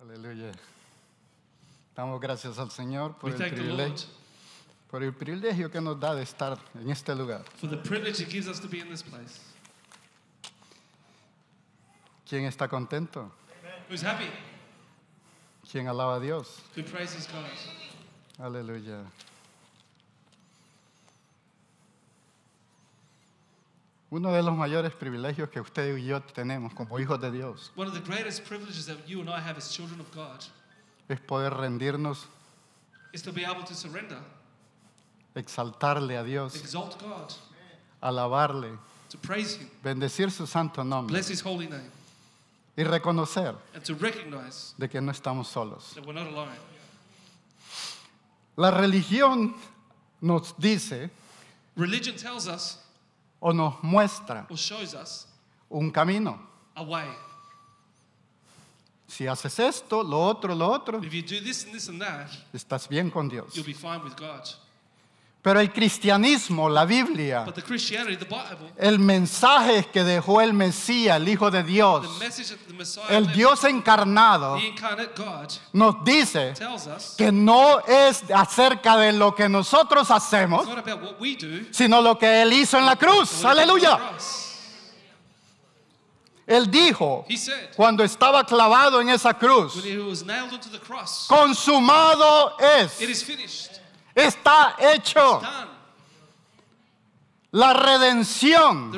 Aleluya. Damos gracias al Señor por el privilegio. Por el privilegio que nos da de estar en este lugar. ¿Quién está contento? quien ¿Quién alaba a Dios? Aleluya. Uno de los mayores privilegios que usted y yo tenemos como hijos de Dios es poder rendirnos, exaltarle a Dios, alabarle, bendecir su santo nombre y reconocer de que no estamos solos. La religión nos dice o nos muestra un camino. Si haces esto, lo otro, lo otro, estás bien con Dios. Pero el cristianismo, la Biblia, el mensaje que dejó el Mesías, el Hijo de Dios, el Dios encarnado, nos dice que no es acerca de lo que nosotros hacemos, sino lo que Él hizo en la cruz. Aleluya. Él dijo cuando estaba clavado en esa cruz, consumado es. Está hecho. La redención,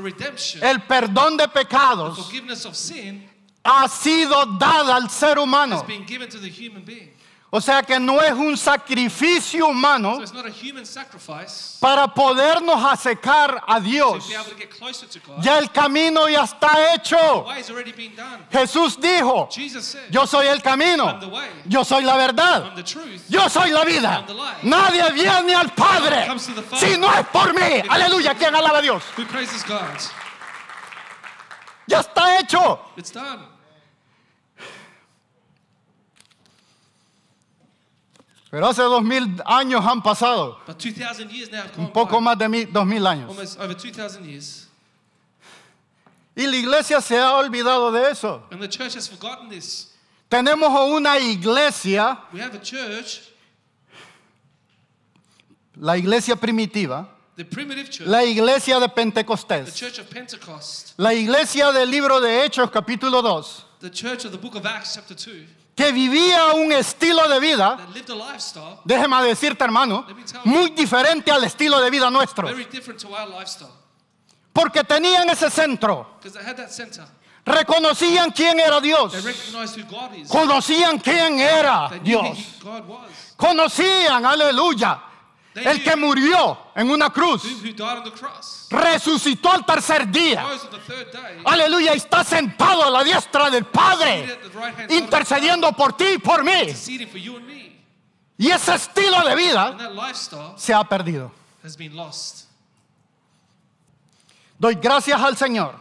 el perdón de pecados, ha sido dada al ser humano. O sea que no es un sacrificio humano para podernos acercar a Dios. ya el camino ya está hecho. Jesús dijo, yo soy el camino, yo soy la verdad, yo soy la vida. Nadie viene al Padre si no es por mí. Aleluya, quien alaba a Dios. Ya está hecho. It's Pero hace dos mil años han pasado. Un poco más de dos mil años. Y la iglesia se ha olvidado de eso. Tenemos una iglesia, la iglesia primitiva, la iglesia de Pentecostés, la iglesia del libro de Hechos capítulo 2, the church of the book of Acts 2 que vivía un estilo de vida, déjeme decirte hermano, muy diferente al estilo de vida nuestro. Porque tenían ese centro. Reconocían quién era Dios. Conocían quién era Dios. Conocían, aleluya, el que murió en una cruz, resucitó al tercer día. Aleluya, está sentado a la diestra del Padre, intercediendo por ti y por mí. Y ese estilo de vida se ha perdido. Doy gracias al Señor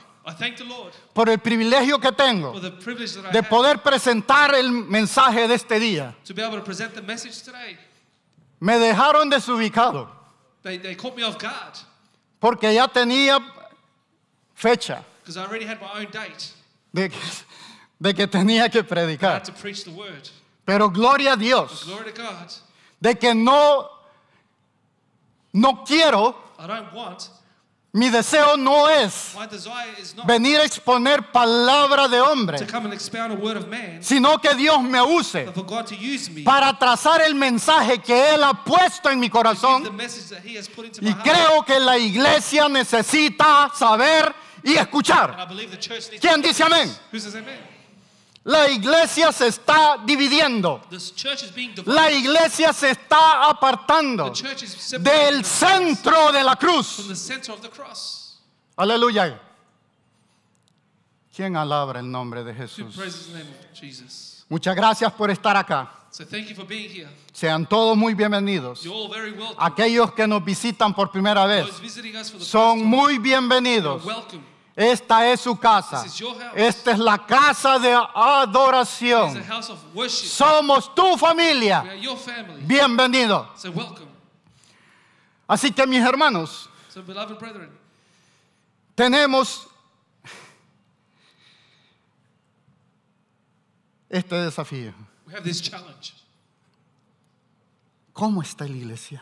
por el privilegio que tengo de poder presentar el mensaje de este día. Me dejaron desubicado. They, they caught me off guard. Porque ya tenía fecha. Because I already had my own date. De que, de que tenía que predicar. I had to preach the word. Pero gloria a Dios. glory to God. De que no, no quiero. I don't want mi deseo no es venir a exponer palabra de hombre, sino que Dios me use para trazar el mensaje que Él ha puesto en mi corazón. Y creo que la iglesia necesita saber y escuchar. ¿Quién dice amén? La iglesia se está dividiendo. La iglesia se está apartando del centro de la cruz. Aleluya. ¿Quién alabra el nombre de Jesús? Muchas gracias por estar acá. Sean todos muy bienvenidos. Aquellos que nos visitan por primera vez son muy bienvenidos. Esta es su casa. Esta es la casa de adoración. Somos tu familia. Bienvenido. Así que mis hermanos, tenemos este desafío. ¿Cómo está la iglesia?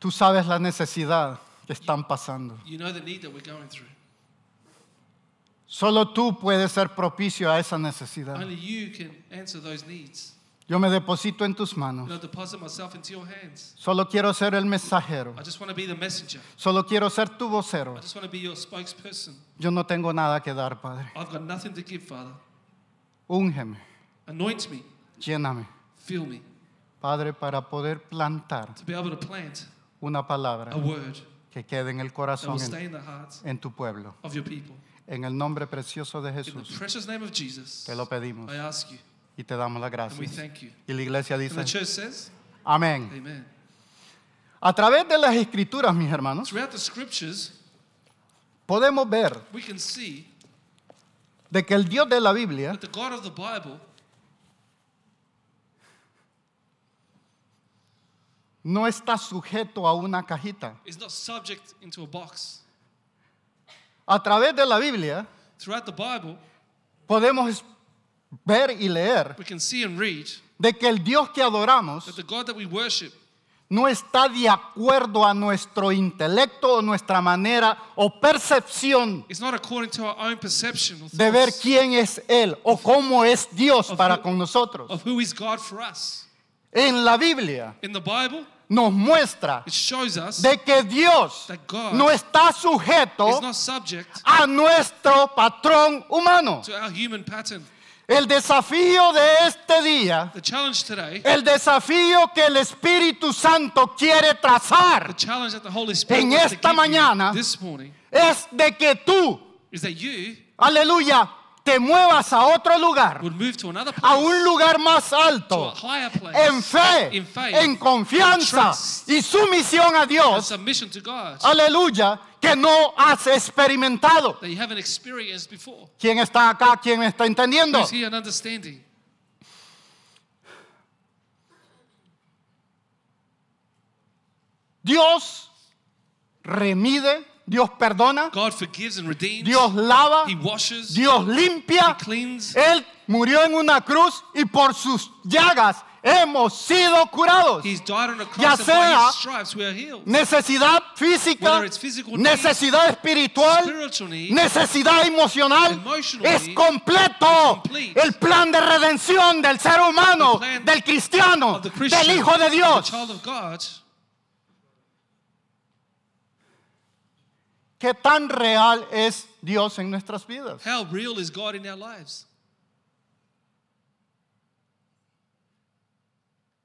Tú sabes la necesidad que están pasando. Solo tú puedes ser propicio a esa necesidad. Yo me deposito en tus manos. Solo quiero ser el mensajero. Solo quiero ser tu vocero. Yo no tengo nada que dar, Padre. Úngeme. Lléname. Padre, para poder plantar una palabra que quede en el corazón, en, tu pueblo. En el nombre precioso de Jesús, te lo pedimos y te damos las gracias. Y la iglesia dice, amén. A través de las escrituras, mis hermanos, podemos ver de que el Dios de la Biblia no está sujeto a una cajita. a través de la Biblia podemos ver y leer de que el Dios que adoramos no está de acuerdo a nuestro intelecto o nuestra manera o percepción de ver quién es Él o cómo es Dios para con nosotros en la Biblia nos muestra de que Dios no está sujeto a nuestro patrón humano. El desafío de este día, el desafío que el Espíritu Santo quiere trazar en esta mañana es de que tú, aleluya, muevas a otro lugar, a un lugar más alto, en fe, en confianza y sumisión a Dios. Aleluya que no has experimentado. ¿Quién está acá? ¿Quién está entendiendo? Dios remide Dios perdona. Dios lava. Dios limpia. Él murió en una cruz y por sus llagas hemos sido curados. ya sea necesidad física, necesidad espiritual, necesidad emocional, es completo el plan de redención del ser humano, del cristiano, del Hijo de Dios. ¿Qué tan real es Dios en nuestras vidas? How real is God in our lives?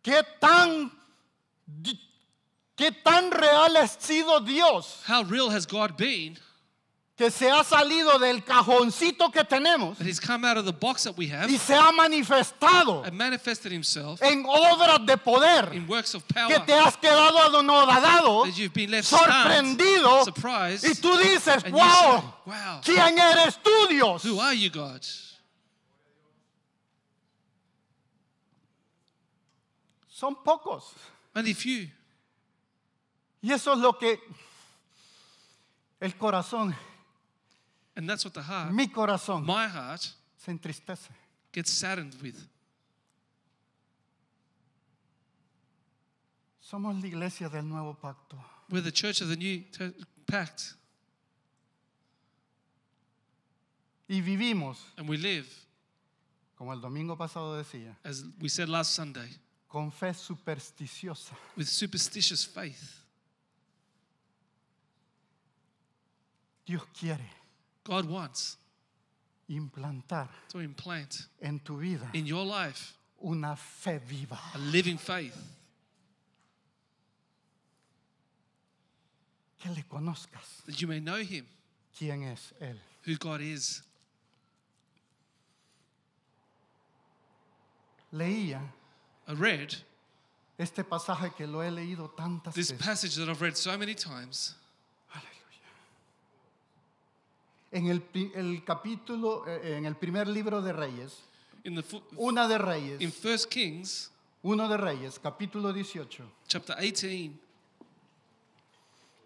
¿Qué tan qué tan real ha sido Dios? How real has God been? que se ha salido del cajoncito que tenemos y se ha manifestado en obras de poder que te has quedado adonadado sorprendido y tú dices wow, quién eres tú Dios son pocos y eso es lo que el corazón And that's what the heart, mi corazón, my heart, se entristece. Gets saddened with. Somos la iglesia del nuevo pacto. We're the church of the new pact. Y vivimos. And we live. Como el domingo pasado decía. As we said last Sunday. Con fe supersticiosa. With superstitious faith. Dios quiere. God wants implantar to implant en tu vida in your life una fe viva. A living faith. Que le conozcas. That you may know him. Quién es él. Who God is. Leía. I read. Este pasaje que lo he leído tantas this veces. This passage that I've read so many times. en el, el capítulo, eh, eh, en el primer libro de Reyes, in una de Reyes, in First Kings, uno de Reyes, capítulo 18.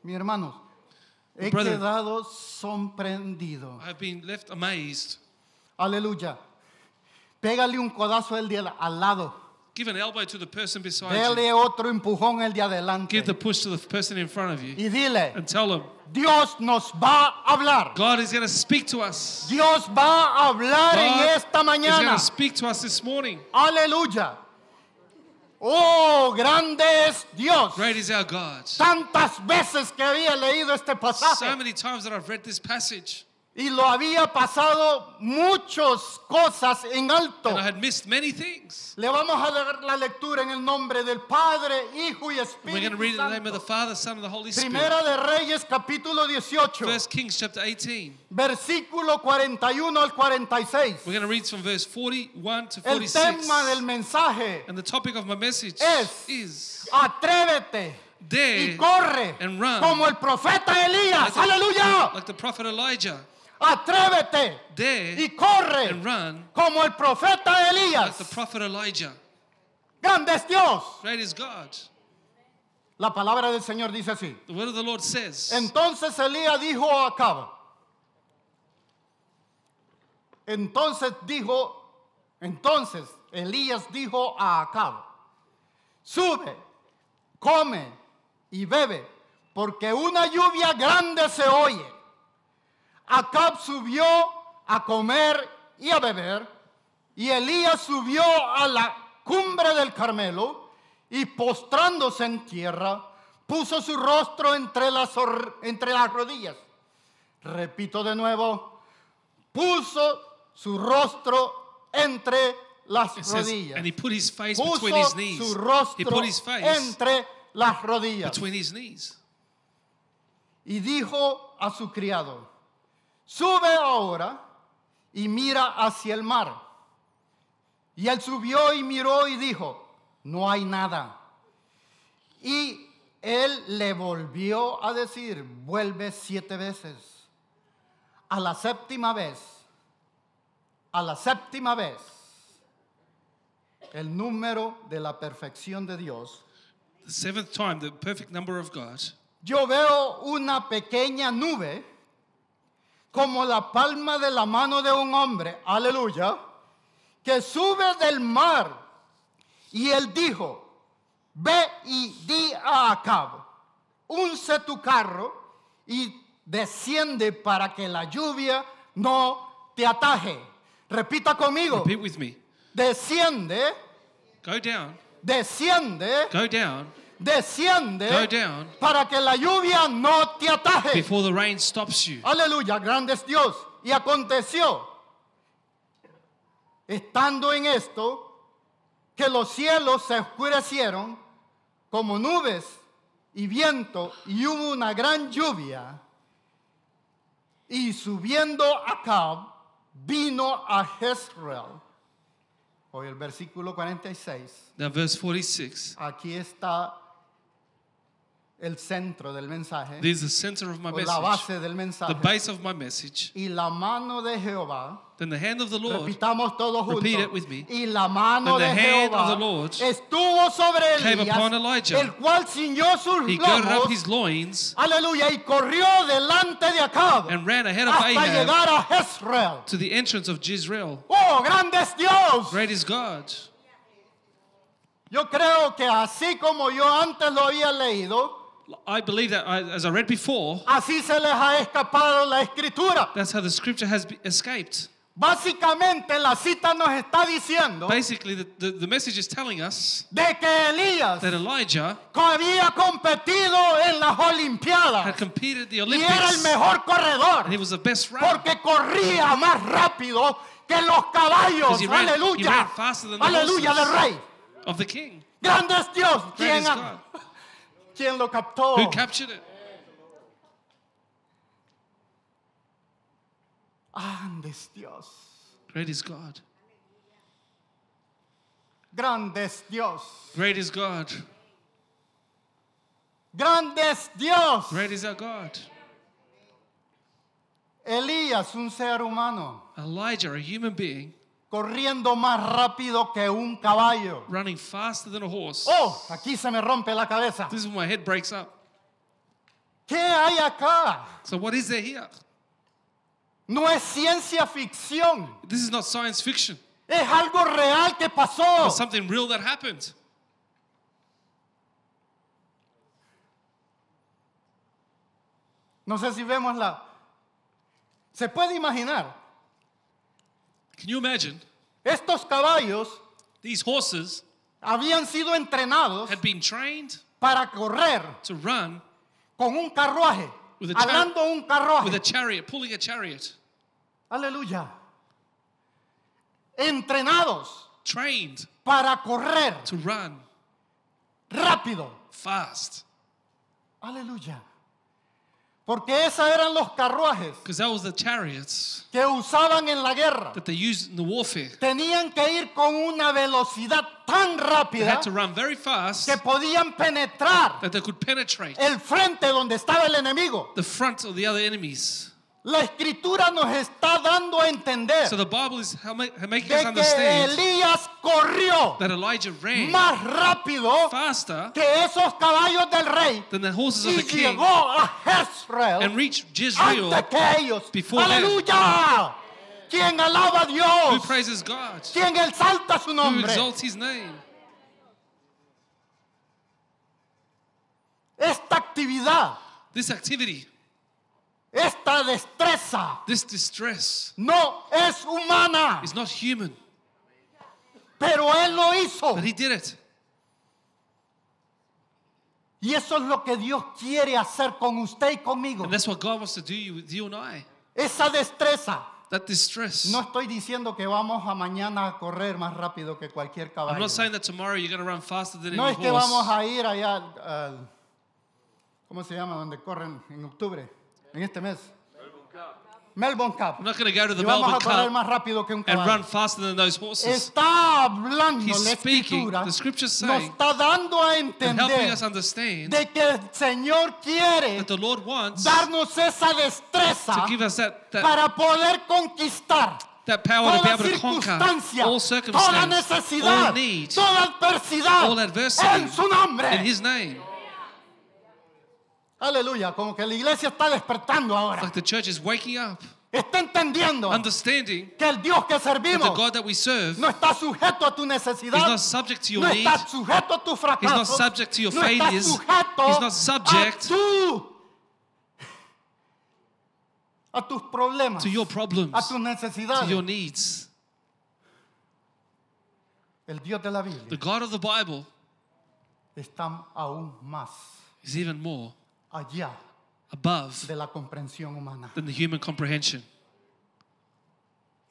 Mi hermano, he quedado sorprendido. I've been left amazed. Aleluya. Pégale un codazo al, al lado. Give an elbow to the person beside Dele you. otro empujón el de adelante. Give the push to the person in front of you. Y dile. And tell them. Dios nos va a hablar. God is going to speak to us. Dios va a hablar God en esta mañana. Is to speak to us this morning. Aleluya. Oh, grande es Dios. Great is our God. Tantas veces que había leído este pasaje. So many times that I've read this passage. y lo había pasado muchas cosas en alto. And I had missed many things. Le vamos a dar la lectura en el nombre del Padre, Hijo y Espíritu. Santo. Primera de Reyes capítulo 18. First Kings chapter 18. Versículo 41 al 46. We're going to read from verse 41 to 46. El tema del mensaje. And the topic of my message es, is Atrévete. Dare y corre and run, como el profeta Elías. Like Aleluya. Like the prophet Elijah. Atrévete y corre como el profeta Elías. Grande es Dios. La palabra del Señor dice así. Entonces Elías dijo a Acab. Entonces dijo, entonces Elías dijo a Acab, sube, come y bebe, porque una lluvia grande se oye. Acab subió a comer y a beber, y Elías subió a la cumbre del Carmelo, y postrándose en tierra, puso su rostro entre las, entre las rodillas. Repito de nuevo, puso su rostro entre las rodillas. Su rostro entre las rodillas. Y dijo a su criado, sube ahora y mira hacia el mar. Y él subió y miró y dijo, no hay nada. Y él le volvió a decir, vuelve siete veces. A la séptima vez, a la séptima vez, el número de la perfección de Dios. The seventh time, the perfect number of Yo veo una pequeña nube como la palma de la mano de un hombre, aleluya, que sube del mar. Y él dijo, ve y di a cabo. unce tu carro y desciende para que la lluvia no te ataje. Repita conmigo. Repeat with me. Desciende. Go down. Desciende. Go down desciende para que la lluvia no te ataje. Aleluya, grande es Dios. Y aconteció, estando en esto, que los cielos se oscurecieron como nubes y viento y hubo una gran lluvia. Y subiendo a vino a Jezreel. Hoy el versículo 46. verse 46. Aquí está el centro del mensaje, la base del mensaje, y la mano de Jehová Then the hand of the todos juntos. Y la mano de Jehová estuvo sobre came el cual sus He his loins aleluya, y corrió delante de Acab and ran hasta llegar a Jezreel. to the entrance of Oh, grande es Dios. Yo creo que así como yo antes lo había leído, I believe that, as I read before, así se les ha escapado la escritura. that's how the scripture has escaped. Básicamente la cita nos está diciendo Basically, the, the, the message is telling us de que Elías that Elijah había competido en las had Olimpiadas competed the Olympics, y era el mejor corredor and he was the best runner. porque corría más rápido que los caballos. he ran- he aleluya. ran faster than the Aleluya del rey. of the king. Grande es Dios Great quien ha Who captured it? Great is God. Grande es Dios. Great is God. Grande es Dios. Great is our God. Elías, un ser humano. Elijah, a human being. corriendo más rápido que un caballo. Running faster than a horse. Oh, aquí se me rompe la cabeza. This is when my head breaks up. ¿Qué hay acá? So what is there here? No es ciencia ficción. This is not science fiction. Es algo real que pasó. It's something real that happened. No sé si vemos la. Se puede imaginar Can you imagine? Estos caballos These horses habían sido entrenados had been trained para correr to run con un carruaje, with a, carruaje. un with a chariot, pulling a chariot, Aleluya. Entrenados trained para correr to run rápido. fast. Aleluya. Porque esos eran los carruajes that was the chariots que usaban en la guerra. that they used in the warfare. Tenían que ir con una velocidad tan They rápida had to run very fast que podían penetrar that they could penetrate el frente donde estaba el enemigo. the front of the other enemies. La escritura nos está dando a entender so que Elías corrió más rápido que esos caballos del rey y llegó a Jezreel antes que ellos. Aleluya. Quien alaba a Dios. Who praises God. su nombre. Esta actividad. Esta destreza distress no es humana, pero Él lo hizo. Y eso es lo que Dios quiere hacer con usted y conmigo. Esa destreza. No estoy diciendo que vamos a mañana a correr más rápido que cualquier caballo. No es que vamos a ir allá, ¿cómo se llama? Donde corren en octubre. en este mes. Melbourne Cup. I'm not going to go to the Melbourne Cup and run faster than those horses. Está hablando He's la speaking. The scripture's say, and helping us understand de que el Señor quiere that the Lord wants esa to give us that, that para poder conquistar that power to be able to conquer all circumstances, all need, all adversity in His name. Aleluya, como que la iglesia está despertando ahora. Like the church is waking up. Está entendiendo Understanding que el Dios que servimos that the God that we serve no está sujeto a tu necesidad, is not subject to your no need, está sujeto a tu fracaso, not subject to your no failures, está sujeto not subject a, tu, a tus problemas, to your problems, a tus necesidades, to your needs. El Dios de la Biblia the God of the Bible está aún más. Is even more allá above de la comprensión humana. than the human comprehension.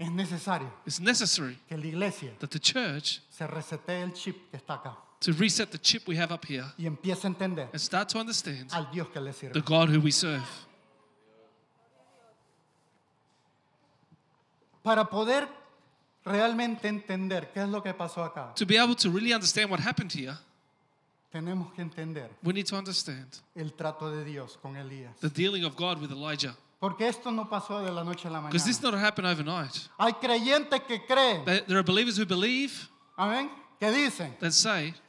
Es necesario It's necessary que la iglesia that the church se el chip que está acá to reset the chip we have up here y empiece a entender and start to understand al Dios que le the God who we serve. Para poder realmente entender qué es lo que pasó acá, To be able to really understand what happened here, Tenemos que entender el trato de Dios con Elías. the dealing of God with Elijah. Porque esto no pasó de la noche a la mañana. Hay creyentes que creen, There que dicen,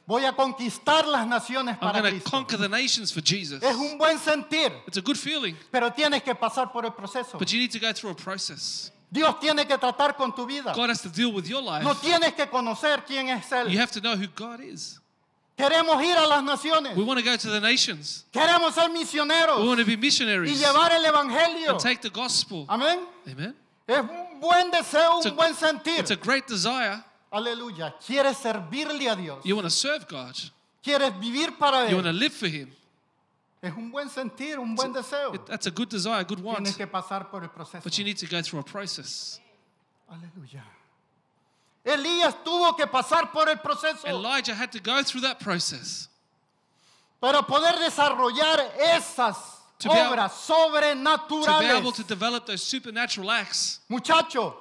voy a conquistar las naciones para Es un buen sentir, pero tienes que pasar por el proceso. Dios tiene que tratar con tu vida. No tienes que conocer quién es You Él. have to know Queremos ir a las naciones. We want to go to the nations. Queremos ser misioneros. We want to be missionaries. Y llevar el evangelio. And take the gospel. Amén. Amen. Es un buen deseo, it's un a, buen sentir. It's a great desire. Aleluya. Quieres servirle a Dios. You want to serve God. Quieres vivir para él. You want to live for him. Es un buen sentir, un buen it's deseo. A, it, that's a good desire, a good want. Tienes que pasar por el proceso. But you need to go through a process. Aleluya. Elías tuvo que pasar por el proceso Elijah had to go through that process para poder desarrollar esas to obras to sobrenaturales. develop those supernatural acts. Muchacho,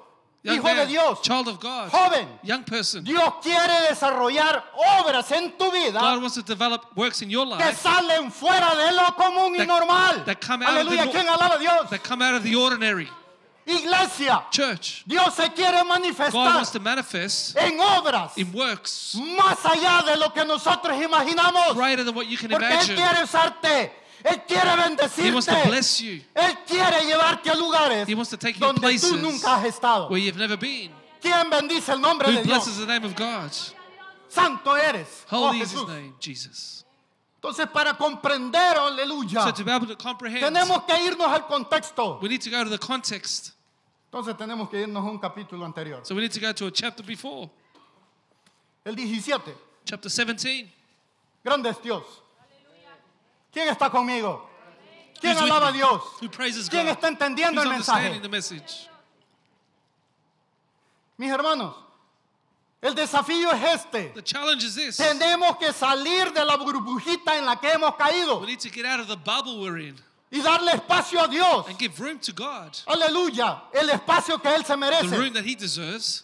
hijo de Dios, child of God, Joven. young person. Dios quiere desarrollar obras en tu vida que salen fuera de lo común y normal. Dios? Iglesia. Church. Dios se quiere God manifestar wants to manifest en obras in works más allá de lo que nosotros imaginamos. greater than what you can Porque Él imagine. quiere usarte. Él quiere He wants to bendecirte. bless you Él quiere llevarte a lugares He wants to take you donde places tú nunca has estado. where you've never been. ¿Quién bendice el nombre Who de blesses Dios? the name of God? Santo eres. Oh Holy is His Jesús. name, Jesus. Entonces para comprender, aleluya, So to be able to comprehend, tenemos que irnos al contexto. we need to go to the context. Entonces tenemos que irnos a un capítulo anterior. we need to go to a chapter before. El 17. Chapter 17. Grande es Dios. ¿Quién está conmigo? ¿Quién alaba a Dios? ¿Quién está entendiendo el mensaje? Mis hermanos, el desafío es este. Tenemos que salir de la burbujita en la que hemos caído. We need to get out of the bubble we're in y darle espacio a Dios. And give room to God. Aleluya, el espacio que él se merece. The room that he deserves.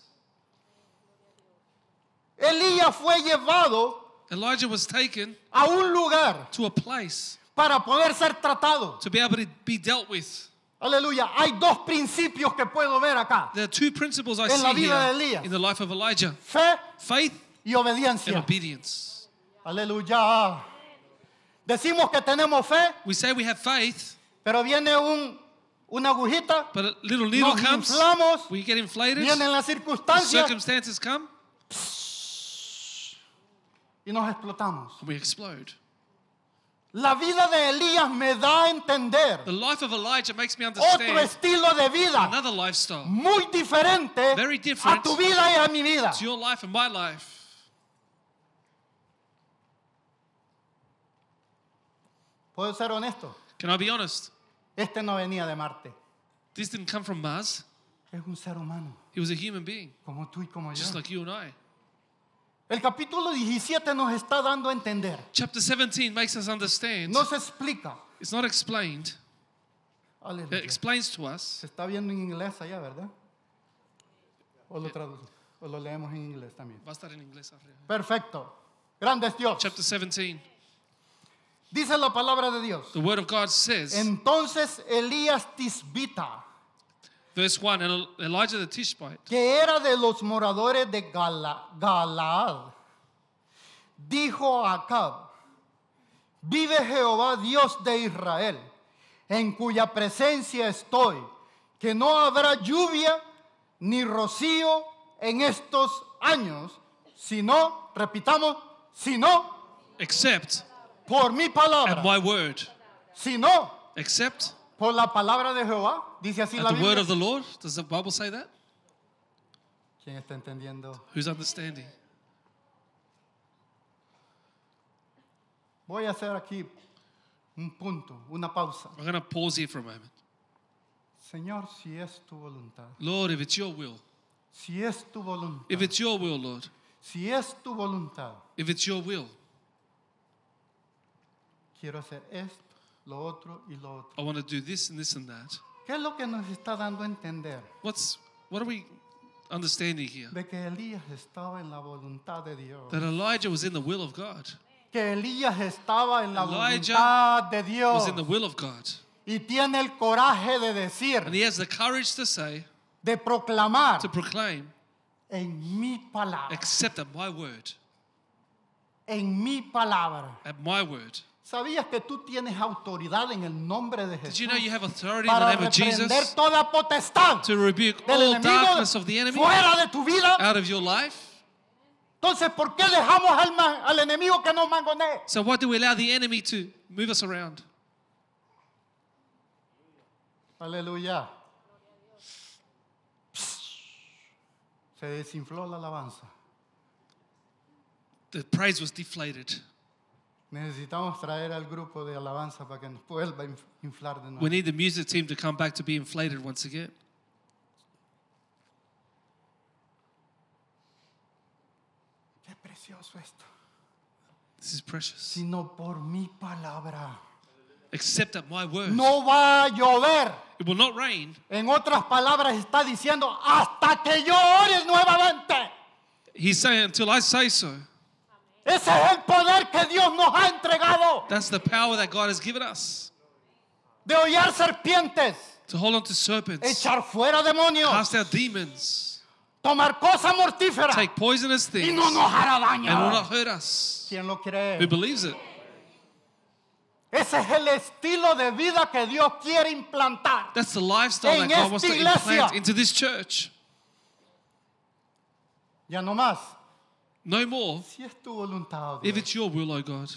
Elías fue llevado Elijah was taken a un lugar to a place para poder ser tratado. To be able to be dealt with. Aleluya, hay dos principios que puedo ver acá. There are two principles I en la vida de Elías. In the life of Elijah. Fe Faith y obediencia. And obedience. Aleluya. Decimos que tenemos fe. We say we have faith. Pero viene un una agujita. But a little needle nos comes. Inflamos, we get inflated. Vienen las circunstancias. Circumstances come. y nos explotamos. And we explode. La vida de Elías me da a entender the life of Elijah makes me understand otro estilo de vida another lifestyle, muy diferente Very different a tu vida y a mi vida. To your life and my life. ¿Puedo ser honesto? Can I be honest? Este no venía de Marte. This didn't come from Mars. Es un ser humano. He was a human being, Como tú y como yo. just like you and I. El capítulo 17 nos está dando a entender. Chapter 17 makes us understand. Nos explica. It's not explained. Aleluya. It explains to us. Se está viendo en inglés allá, ¿verdad? O lo, tradu- o lo leemos en inglés también. Va a estar en inglés arriba. Perfecto. Grande Dios. Chapter 17. Dice la palabra de Dios. The word of God says. Entonces Elías Tisbita. Verse 1 Elijah the Que era de los moradores de Galaad. Dijo a Acab: Vive Jehová Dios de Israel, en cuya presencia estoy, que no habrá lluvia ni rocío en estos años, sino, repitamos, no, Except. Por mi palabra. At my word. Si no. Except. Por la palabra de Jehová. Dice así at la the Biblia. word of the Lord. Does the Bible say that? ¿Quién está entendiendo? Who's understanding? Voy a hacer aquí un punto, una pausa. I'm going to pause here for a moment. Señor, si es tu voluntad. Lord, if it's your will. Si es tu voluntad. If it's your will, Lord. Si es tu voluntad. If it's your will. quiero hacer esto, lo otro y lo otro. I want to do this and this and that. ¿Qué es lo que nos está dando a entender? What's what are we understanding here? De que Elías estaba en la voluntad de Dios. That Elijah was in the will of God. Que Elías estaba en la Elijah voluntad de Dios. Was in the will of God. Y tiene el coraje de decir. And he has the courage to say. De proclamar. To proclaim. En mi palabra. Accept at my word. En mi palabra. At my word. ¿Sabías que tú tienes autoridad en el nombre de Jesús? You know you have authority para in the name of Jesus toda potestad to rebuke all darkness of the enemy fuera de tu vida. out of your life? Entonces, ¿por qué dejamos al, al enemigo que nos mangonee? So why do we allow the enemy to move us around? Aleluya. Se desinfló la alabanza. The praise was deflated. Necesitamos traer al grupo de alabanza para que nos vuelva a inflar de nuevo. We need the music team to come back to be inflated once again. Qué precioso esto. This is precious. Sino por mi palabra. Except at my word. No va a llover. It will not rain. En otras palabras está diciendo hasta que yo ores nuevamente. He's saying until I say so. Ese es el poder que Dios nos ha entregado. That's the power that God has given us. De hollar serpientes. To hold on to serpents. Echar fuera demonios. Cast out demons. Tomar cosas mortíferas. Take poisonous things. Y no nos hará daño. And will not hurt us. ¿Quién lo cree? Who believes it? Ese es el estilo de vida que Dios quiere implantar. That's the lifestyle en that God wants to implant into this church. Ya no más. No more. If it's your will, O oh God.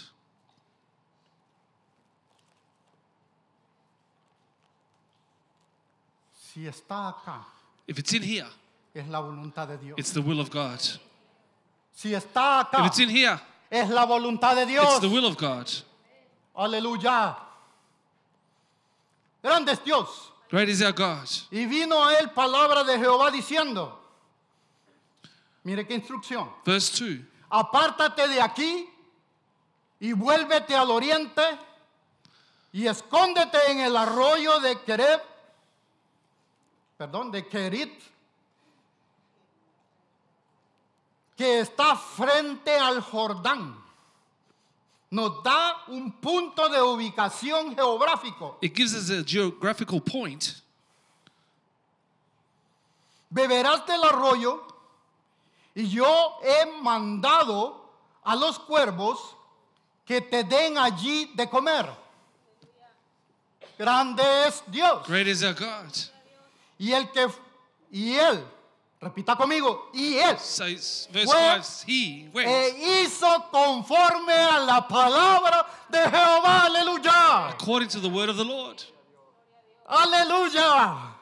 If it's in here, it's the will of God. If it's in here, it's the will of God. Hallelujah. Dios. Great is our God. Y vino a él palabra de Jehová diciendo. Mire qué instrucción. Apártate de aquí y vuélvete al oriente y escóndete en el arroyo de Kereb, perdón, de Kerit, que está frente al Jordán. Nos da un punto de ubicación geográfico. It gives us a geographical point. Beberás del arroyo y yo he mandado a los cuervos que te den allí de comer. Grande es Dios. Great is our God. Y el que y él, repita conmigo, y él so, he e hizo conforme a la palabra de Jehová. Aleluya. According to the word of the Lord. Aleluya.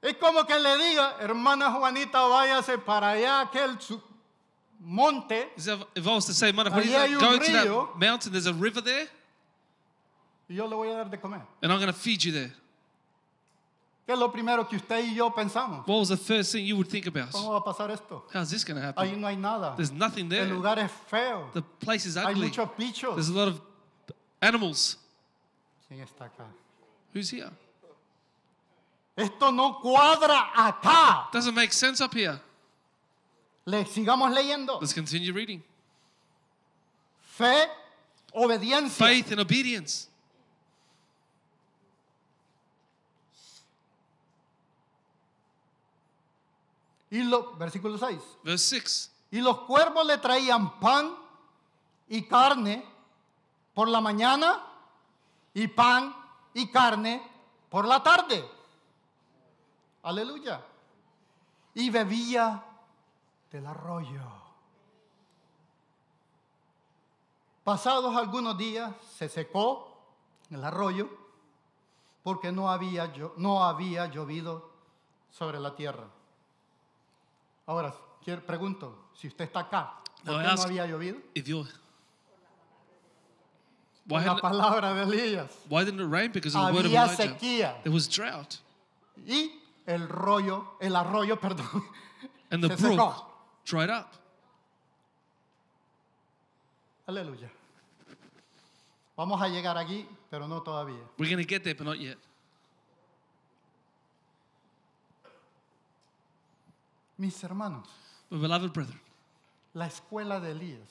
Es como que le diga, hermana Juanita, váyase para allá, aquel monte. If I was to say, Juanita, go to that mountain, there's a river there. Y yo le voy a dar de comer. And I'm going to feed you there. ¿Qué es lo primero que usted y yo pensamos? What was the first thing you would think about? ¿Cómo va a pasar esto? How's this going to happen? Ahí no hay nada. There's nothing there. El lugar es feo. The place is ugly. Hay muchos bichos. There's a lot of animals. ¿Quién está acá? Who's here? Esto no cuadra acá. Doesn't make sense up here. Le sigamos leyendo. Let's continue reading. Fe, obediencia. Faith and obedience. Y versículo 6. Verse 6. Y los cuervos le traían pan y carne por la mañana y pan y carne por la tarde. Aleluya. Y bebía del arroyo. Pasados algunos días se secó el arroyo porque no había, no había llovido sobre la tierra. Ahora, pregunto, si usted está acá, no había llovido? la palabra de Elías. Sequía. There el rollo, el arroyo, perdón, and the se brook secó. dried up. Aleluya. Vamos a llegar aquí, pero no todavía. We're going to get there, but not yet. Mis hermanos, My beloved brethren, la escuela de Elías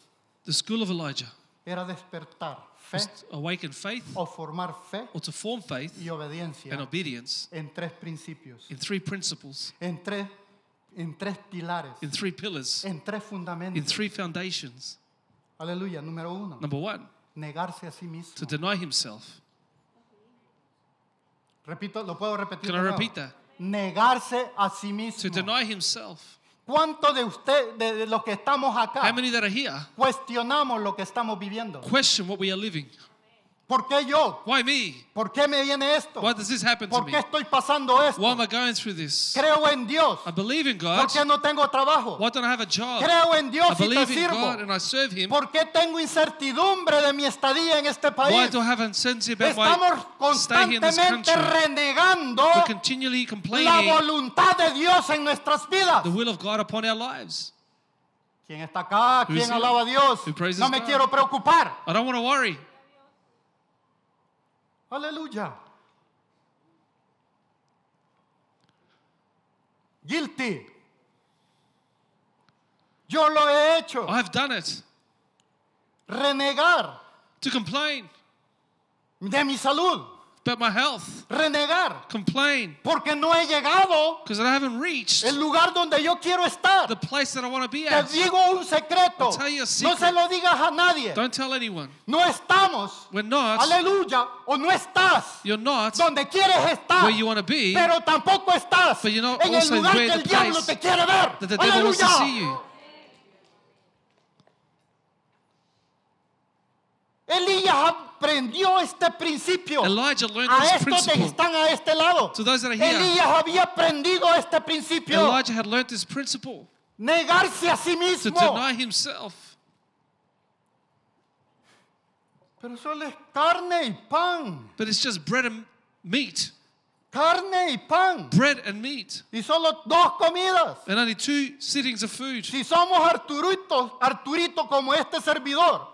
the school of Elijah era despertar fe awaken faith, o formar fe or to form faith y obediencia and obedience en tres principios in three principles en tres en tres pilares in three pillars en tres fundamentos in three foundations aleluya número uno number one negarse a sí mismo to deny himself repito lo puedo repetir can I repeat that negarse a sí mismo to deny himself ¿Cuántos de ustedes, de, los que estamos acá, cuestionamos lo que estamos viviendo? ¿Por qué yo? Why me? ¿Por qué me viene esto? Why does this happen to ¿Por me? qué estoy pasando esto? Why am I going through this? Creo en Dios. I believe in God. ¿Por qué no tengo trabajo? Why don't I have a job? Creo en Dios I believe y te in God and I serve him. ¿Por qué tengo incertidumbre de mi estadía en este país? Why do I have uncertainty about Estamos my stay in this country? renegando We're continually complaining la voluntad de Dios en nuestras vidas. The will of God upon our lives. ¿Quién está acá? ¿Quién alaba a Dios? No me God? quiero preocupar. I don't want to worry. Aleluya. Guilty. Yo lo he hecho. done it. Renegar. To complain. De mi salud about my health. Renegar. Complain. Porque no he llegado. Because I haven't reached. El lugar donde yo quiero estar. The place that I want to be at. Te digo un secreto. I'll tell you a secret. No se lo digas a nadie. Don't tell anyone. No estamos. We're not. Aleluya. O no estás. You're not. Donde quieres estar. Where you want to be. Pero tampoco estás. But you're not en also el lugar where que el diablo te quiere ver. That the devil wants to see you. Elías aprendió este principio. Elijah learned a this estos que están a este lado. To those that are here. Elías había aprendido este principio. Elijah had learned this principle Negarse a sí mismo. to deny himself. Pero solo es carne y pan. But it's just bread and meat. Carne y pan. Bread and meat. Y solo dos comidas. And only two sittings of food. Si somos Arturitos, Arturito como este servidor,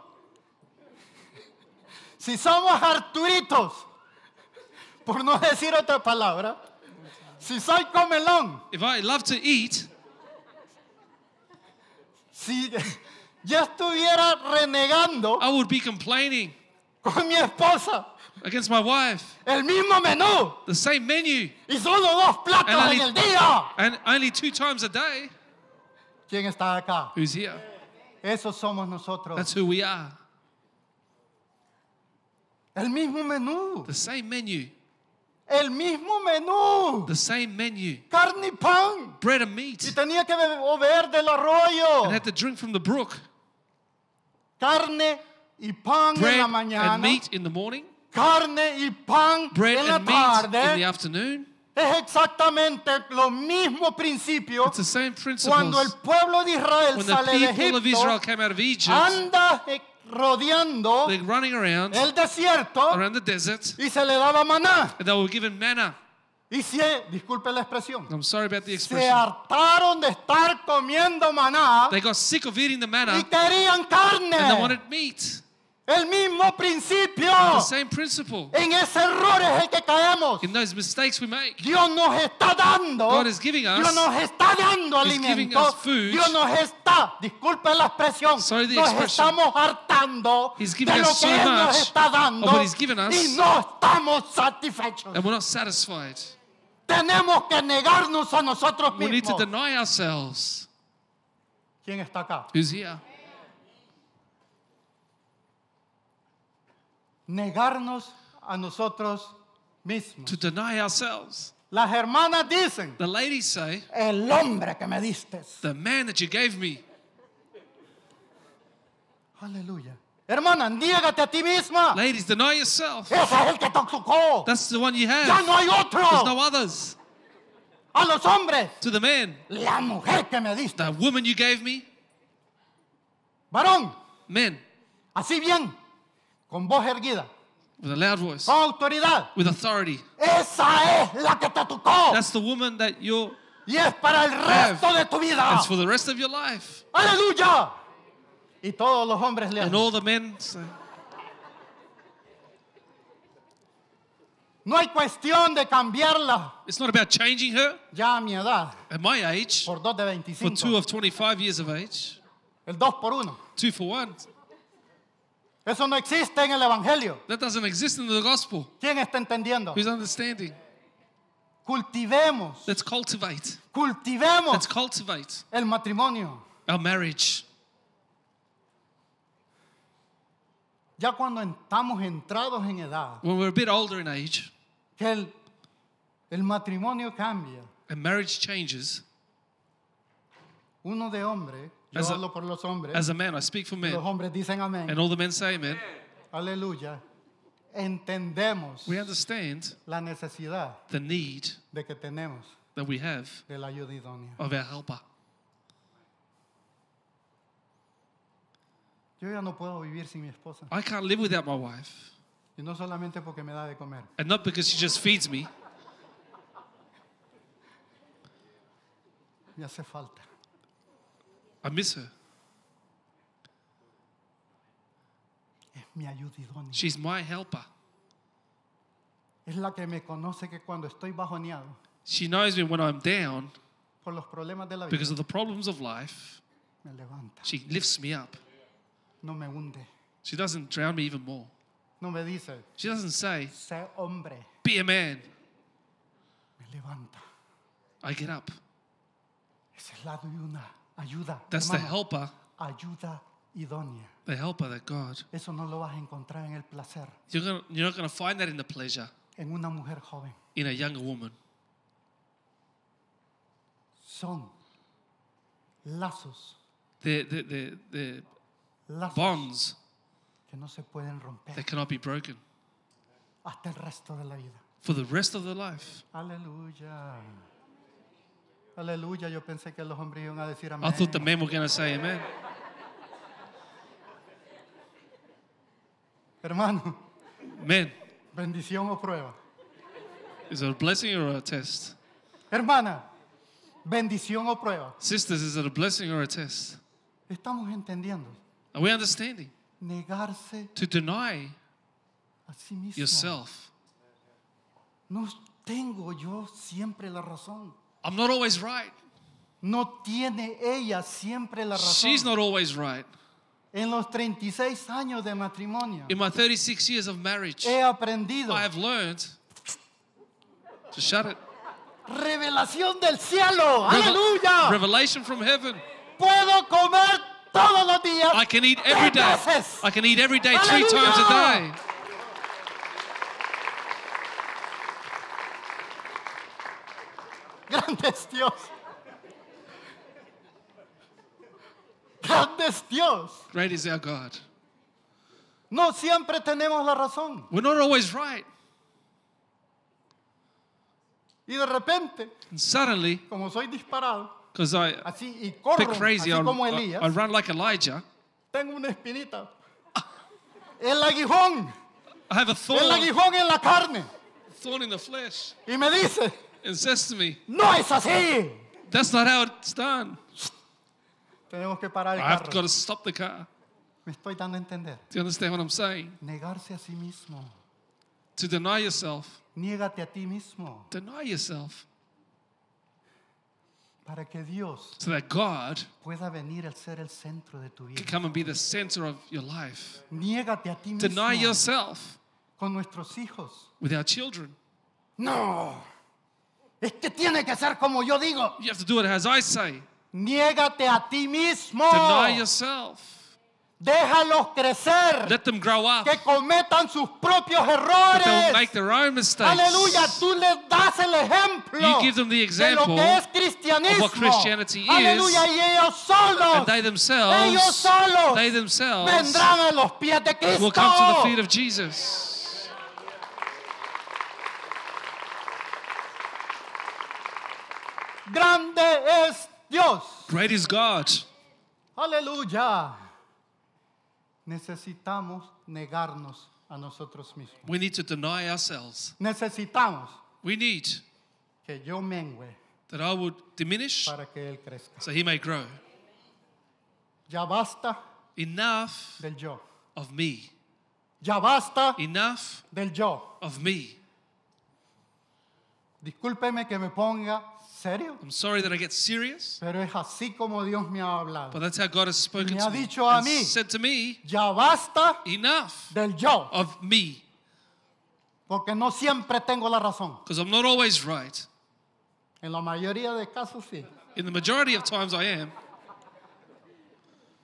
si somos arturitos, por no decir otra palabra, si soy comelón, if I love to eat, si yo estuviera renegando I would be complaining con mi esposa, against my wife. El mismo menú. The same menu. Y solo dos platos and en el día. And only two times a day. ¿Quién está acá? Who's here? Esos somos nosotros. That's who we are. El mismo menú. The same menu. El mismo menú. The same menu. Carne y pan. Bread and meat. Y tenía que beber del arroyo. And had to drink from the brook. Carne y pan Bread en la mañana. And meat in the morning. Carne y pan Bread en la and tarde. Meat in the afternoon. Es exactamente lo mismo principio the same cuando el pueblo de Israel sale de Egipto, of Israel Egypt, anda rodeando like running around, el desierto around the desert, y se le daba maná. And they were given manna. Y se, disculpe la expresión, I'm sorry about the expression. se hartaron de estar comiendo maná they got sick of eating the manna, y querían carne. And they wanted meat. El mismo principio. The same principle. En ese error es el que caemos. In those mistakes we make. Dios nos está dando. God is giving us. Dios nos está dando alimentos. Food. Dios nos está, disculpe la expresión, Sorry, the nos estamos hartando he's de lo que so Él nos está dando of what he's given us, y no estamos satisfechos. And we're not satisfied. Tenemos que negarnos a nosotros mismos. We need to deny ourselves. ¿Quién está acá? Who's here? negarnos a nosotros mismos. To deny ourselves. Las hermanas dicen, the ladies say, el hombre que me diste. The man that you gave me. Aleluya. Hermana, niégate a ti misma. Ladies, deny yourself. Ese es el que tocó. That's the one you have. Ya no hay otro. There's no others. A los hombres. To the men. La mujer que me diste. The woman you gave me. Varón. Men. Así bien. Con voz erguida. With a loud voice. Con autoridad. With authority. Esa es la que te tocó. That's the woman that you're. Y es para el resto have. de tu vida. It's for the rest of your life. Aleluya. Y todos los hombres le And all the men say, No hay cuestión de cambiarla. It's not about changing her. Ya a mi edad. At my age, por dos de 25. For two of 25 years of age. El dos por uno. Two for one. Eso no existe en el evangelio. That doesn't exist in the gospel. ¿Quién está entendiendo? Who's understanding? Cultivemos. Let's cultivate. Cultivemos. Let's cultivate. El matrimonio. Our marriage. Ya cuando estamos entrados en edad. When we're a bit older in age. Que el, el matrimonio cambia. And marriage changes. Uno de hombre. As a, hombres, as a, man, I speak for men. And all the men say amen. Aleluya. Entendemos we understand la necesidad the need de que tenemos that we have of our helper. No I can't live without my wife. No and not because she just feeds me. me hace falta. I miss her. She's my helper. She knows me when I'm down. Because of the problems of life. She lifts me up. She doesn't drown me even more. She doesn't say. Be a man. I get up. Ayuda. That's hermano, the helper. Ayuda idónea. The helper that God. Eso no lo vas a encontrar en el placer. You're, gonna, you're not going to find that in the pleasure. En una mujer joven. In a younger woman. Son lazos. The, the, the, the lazos bonds que no se pueden romper. that cannot be broken. Hasta el resto de la vida. For the rest of the life. Hallelujah. Aleluya, yo pensé que los hombres iban a decir amén. I thought the men were going to say amen. Hermano. Men. Bendición o prueba. Is it a blessing or a test? Hermana. Bendición o prueba. Sisters, is it a blessing or a test? Estamos entendiendo. Are we understanding? Negarse. To deny a sí mismo. yourself. No tengo yo siempre la razón. I'm not always right. No tiene ella siempre la razón. She's not always right. En los 36 años de matrimonio. In my 36 years of marriage. He aprendido. I have learned to shut it. Revelación del cielo. Aleluya. Revelation from heaven. Puedo comer todos los días. I can eat every day. I can eat every day three times a day. Grande Dios. Grande Dios. Great is our God. No siempre tenemos la razón. We're not always right. Y de repente, suddenly, como soy disparado, I y corro, así como Elías, Tengo una espinita. El aguijón. I have a El aguijón en la carne. Thorn in the flesh. Y me dice. and says to me, No es así. That's not how it's done. Tenemos que parar el I've got to stop the car. Me estoy dando a entender. Do you understand what I'm saying? Negarse a sí mismo. To deny yourself, Niégate a ti mismo deny yourself, para que Dios so that God pueda venir a ser el centro de tu can come and be the center of your life. Niégate a ti mismo Deny yourself con nuestros hijos. with our children. No. Es que tiene que ser como yo digo. You have to do it as I say. Niégate a ti mismo. Deny yourself. Déjalos crecer. Let them grow up. Que cometan sus propios errores. Make their own mistakes. Aleluya, tú les das el ejemplo. You give them the example de lo que es cristianismo. Of what Christianity is. Aleluya, y ellos solos. And they themselves. Ellos solos. They themselves. Vendrán a los pies de Cristo. Will come to the feet of Jesus. Grande es Dios. Great is God. Aleluya. Necesitamos negarnos a nosotros mismos. We need to deny ourselves. Necesitamos We need que yo mengue that I would diminish para que él crezca. so he may grow. Ya basta Enough del yo. of me. Ya basta Enough del yo. of me. Discúlpeme que me ponga serio? I'm sorry that I get serious. Pero es así como Dios me ha hablado. But that's how God has spoken me to ha me. He a mí, said to me, ya basta enough del yo. of me. Porque no siempre tengo la razón. Because I'm not always right. En la mayoría de casos sí. In the majority of times I am.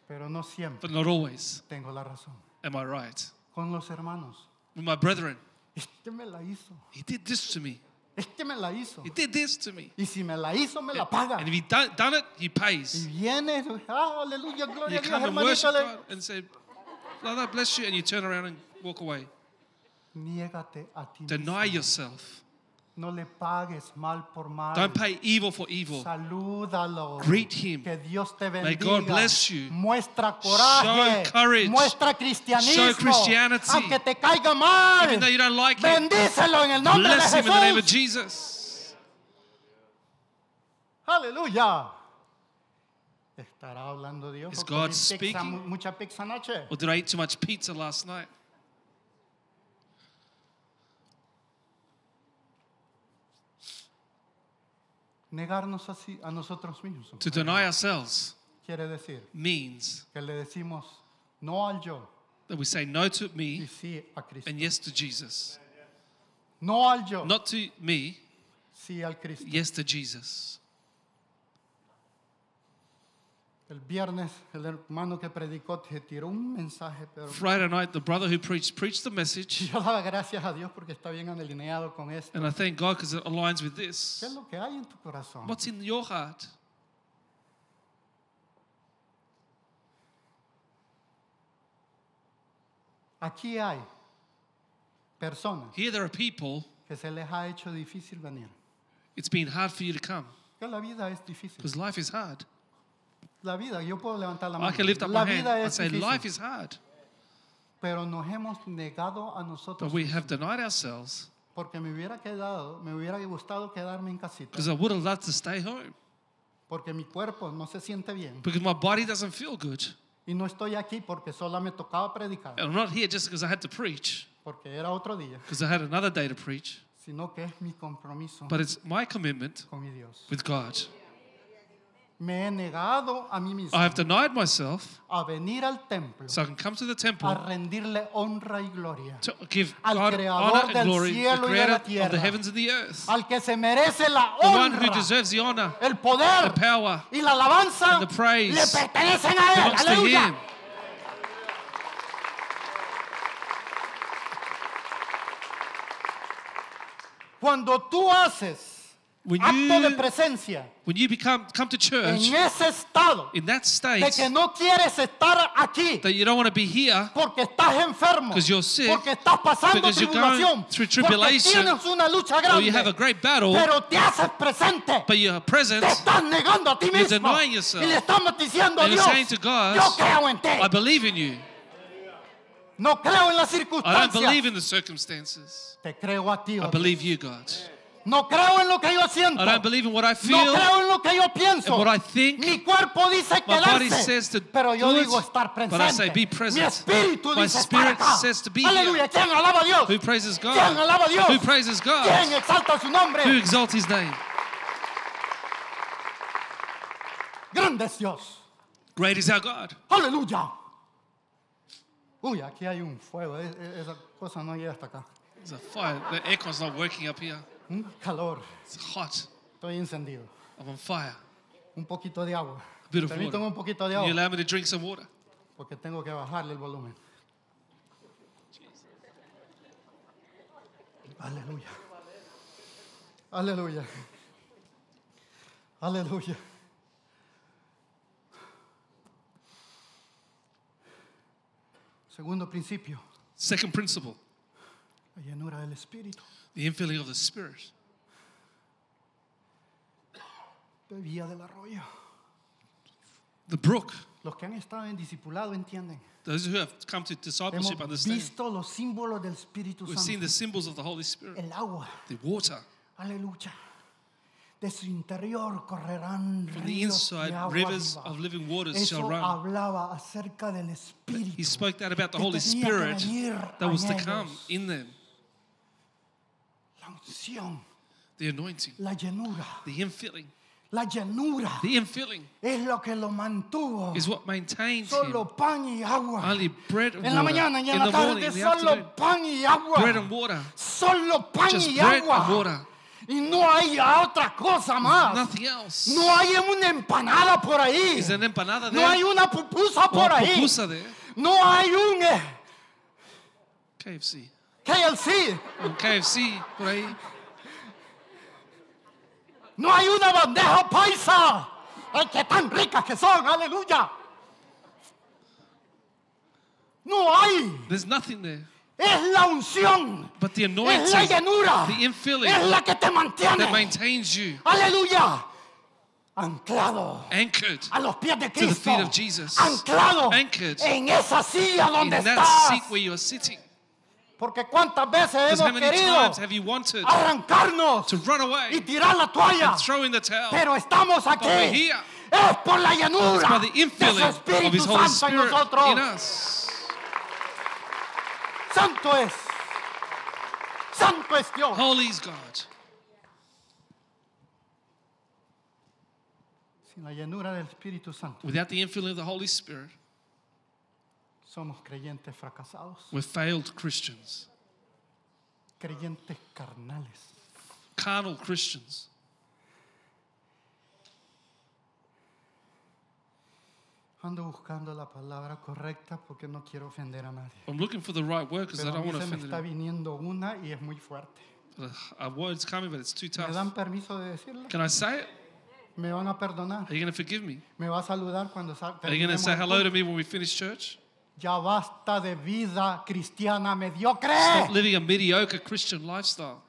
Pero no siempre. But not always. Tengo la razón. Am I right? Con los hermanos. With my brethren. Este me la hizo. He did this to me. Es que me la hizo. He did this to me. Y si me la hizo, me la paga. And if he done, done it, he pays. Y viene, ah, aleluya, gloria you a Dios, come and worship hermanito. God and say, Father, bless you, and you turn around and walk away. Niégate a ti mismo. Deny yourself. No le pagues mal por mal. Don't pay evil for evil. Salúdalo. Greet him. Que Dios te bendiga. May God bless you. Muestra coraje. Show courage. Muestra cristianismo. Show Christianity. Aunque te caiga mal. Even though you don't like Bendícelo him. en el nombre bless de Jesús. him in the name of Jesus. Hallelujah. ¿Estará hablando Dios? Is God speaking? mucha pizza Or did I eat too much pizza last night? Negarnos así a nosotros mismos. To deny ourselves quiere decir means que le decimos no al yo that we say no to me y sí a Cristo. and yes to Jesus. No al yo. Not to me. Sí al Cristo. Yes to Jesus. El viernes el hermano que predicó te tiró un mensaje, pero Friday night, the brother who preached preached the message, yo daba gracias a Dios porque está bien alineado con esto. and I thank God because it aligns with ¿Qué es lo que hay en tu corazón? What's in your heart? Aquí hay personas Here there are people, que se les ha hecho difícil venir. it's been hard for you to come Que la vida es difícil. because life is hard. La vida, yo puedo levantar la mano. I can lift up la my hand and say, difícil, life is hard. pero nos hemos negado a But we have denied ourselves porque me hubiera quedado, me hubiera gustado quedarme en casita because I would have loved to stay home porque mi cuerpo no se siente bien because my body doesn't feel good. y no estoy aquí porque solo me tocaba predicar And I'm not here just because I had to preach, porque era otro día, because I had another day to preach, sino que es mi compromiso but it's my commitment con mi Dios. with God. Me he negado a mí mismo. a venir al templo. So A rendirle honra y gloria. al God creador honor del cielo y de la tierra. Al que se merece la honra. El poder. Y la alabanza. Le pertenecen a él. Aleluya. Cuando tú haces when acto you, de presencia. When you become, come to church, en ese estado in that state, de que no quieres estar aquí, that you don't want to be here, porque estás enfermo, you're sick, porque estás pasando because tribulación, you're going through tribulation, porque tienes una lucha grande, or you have a great battle, pero te haces presente, but you are present, te estás negando a ti mismo, you're yourself, y le diciendo a Dios, saying to God, yo creo en ti, I believe in you. No creo en las circunstancias. I don't believe in the circumstances. Te creo a ti, oh I believe you, God. Yeah. No creo en lo que yo siento. I don't believe in what I feel. No creo en lo que yo pienso. what I think. Mi cuerpo dice My body quedarse, says to pero yo digo estar presente. But I say be present. Mi espíritu My dice estar spirit acá. says to be Aleluya. here. ¿Quién alaba a Dios? Who praises God? ¿Quién alaba a Dios? Who praises God? ¿Quién exalta su nombre? Who exalts His name? Grande es Dios. Great is our God. Aleluya. Uy, aquí hay un fuego. Esa cosa no llega hasta acá. There's a fire. The aircon's not working up here. Un ¿Mm? Calor. hot. Estoy encendido. I'm on fire. Un poquito de agua. A bit un poquito de agua allow me to drink some water? porque tengo que bajarle el volumen. Aleluya. Aleluya. Aleluya. Segundo principio. Second principle. La llenura del Espíritu. The infilling of the Spirit. Bebía del arroyo. The brook. Los que han estado en discipulado entienden. Those who have come to discipleship Hemos visto los símbolos del Espíritu We've seen the symbols of the Holy Spirit. El agua. The water. Aleluya. De su interior correrán From the de inside, agua rivers viva. of living waters Eso shall run. hablaba acerca del Espíritu. He spoke that about the Holy Spirit that was to come in them. the la llenura, the La llenura es lo que lo mantuvo. solo pan y agua. bread and en la mañana y en la tarde solo pan y agua. water. Solo pan y agua. Y no hay otra cosa más. No hay una empanada por ahí. No hay una pupusa por ahí. No hay un eh, KFC. KFC. Un KFC por ahí. No hay una bandeja paisa. ¡Ay, qué tan ricas que son! ¡Aleluya! No hay. There's nothing there. Es la unción. But the anointing, es la llenura. The infilling, es la que te mantiene. That maintains you. Aleluya. Anclado Anchored a los pies de Cristo. To the feet of Jesus. Anclado Anchored en esa silla donde in estás. That seat where you are sitting. Porque cuántas veces hemos querido arrancarnos y tirar la toalla. Pero estamos aquí. Es por la llanura de su Espíritu Santo en nosotros. Santo es. Santo es Dios. Holy God. Sin la llanura del Espíritu Santo. Without the infilling somos creyentes fracasados. We're failed Christians. Creyentes carnales. Carnal Christians. Ando buscando la palabra correcta porque no quiero ofender a nadie. I'm looking for the right word because I Pero don't want to se me está viniendo una y es muy fuerte. A word's coming, but it's too ¿Me dan permiso de decirlo? Can I say it? Me van a perdonar. Are you going to forgive me? Me va a saludar cuando salga. Are you going to say hello to me when we finish church? Ya basta de vida cristiana mediocre. Stop living a mediocre Christian lifestyle.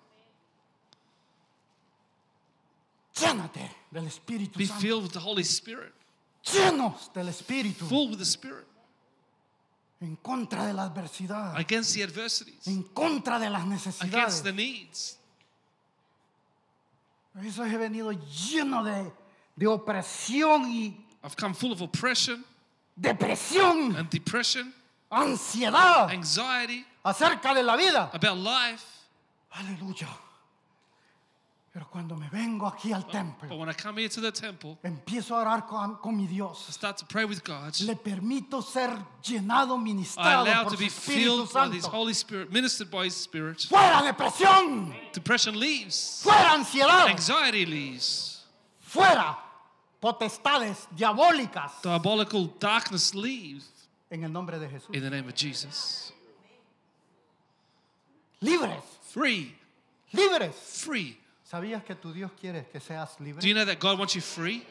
Llénate del Espíritu Be Santo. filled with the Holy Spirit. Llenos del Espíritu. Full with the Spirit. En contra de la adversidad. Against the adversities. En contra de las necesidades. Against the needs. eso he venido lleno de, de opresión y I've come full of oppression depresión, and depression, ansiedad anxiety, acerca de la vida. about life. Aleluya. Pero cuando me vengo aquí al templo, when I come here to the temple, empiezo a orar con, con mi I start to pray with God. Le permito ser llenado, ministrado por to su Espíritu filled by His Santo. Holy Spirit, by His Spirit. Fuera depresión, Depression leaves, fuera ansiedad, anxiety leaves, fuera potestades diabólicas. Diabolical darkness leaves. En el nombre de Jesús. In the name of Jesus. Libres. Free. Libres. Free. ¿Sabías que tu Dios quiere que seas libre? Do you know that God wants you free?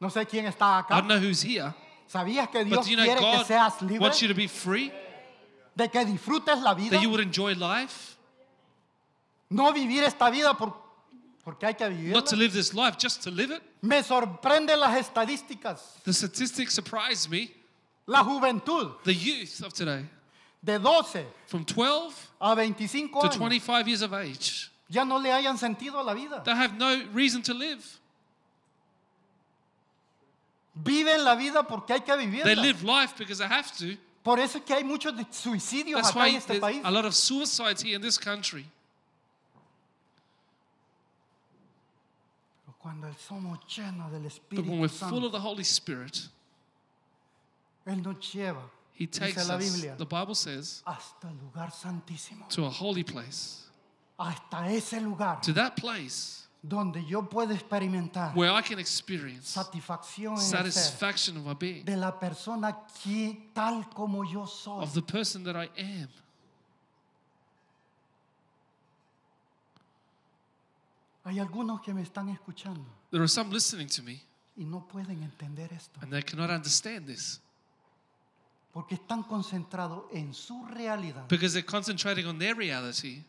No sé quién está acá. I don't know who's here. ¿Sabías que Dios quiere God que seas libre? Wants you to be free? De que disfrutes la vida. That you would enjoy life? No vivir esta vida por Porque hay que vivirla. not to live this life, just to live it. Me las estadísticas. The statistics surprise me. La juventud The youth of today, de 12 from 12 a 25 to 25 years of age, ya no le hayan sentido a la vida. they have no reason to live. Viven la vida porque hay que They live life because they have to. Por eso es que hay muchos suicidios That's acá en why este there's país. a lot of suicides here in this country. Cuando somos llenos del Espíritu but when we're full of the Holy Spirit, Él nos lleva, He takes dice la us, the Bible says, hasta el lugar santísimo, to a holy place, hasta ese lugar to that place donde yo puedo experimentar where I can experience satisfacción satisfaction of my being, de la persona que, tal como yo soy, of the person that I am. Hay algunos que me están escuchando. There are some listening to me. Y no pueden entender esto. And they cannot understand this. Porque están concentrados en su realidad. Because they're concentrating on their reality.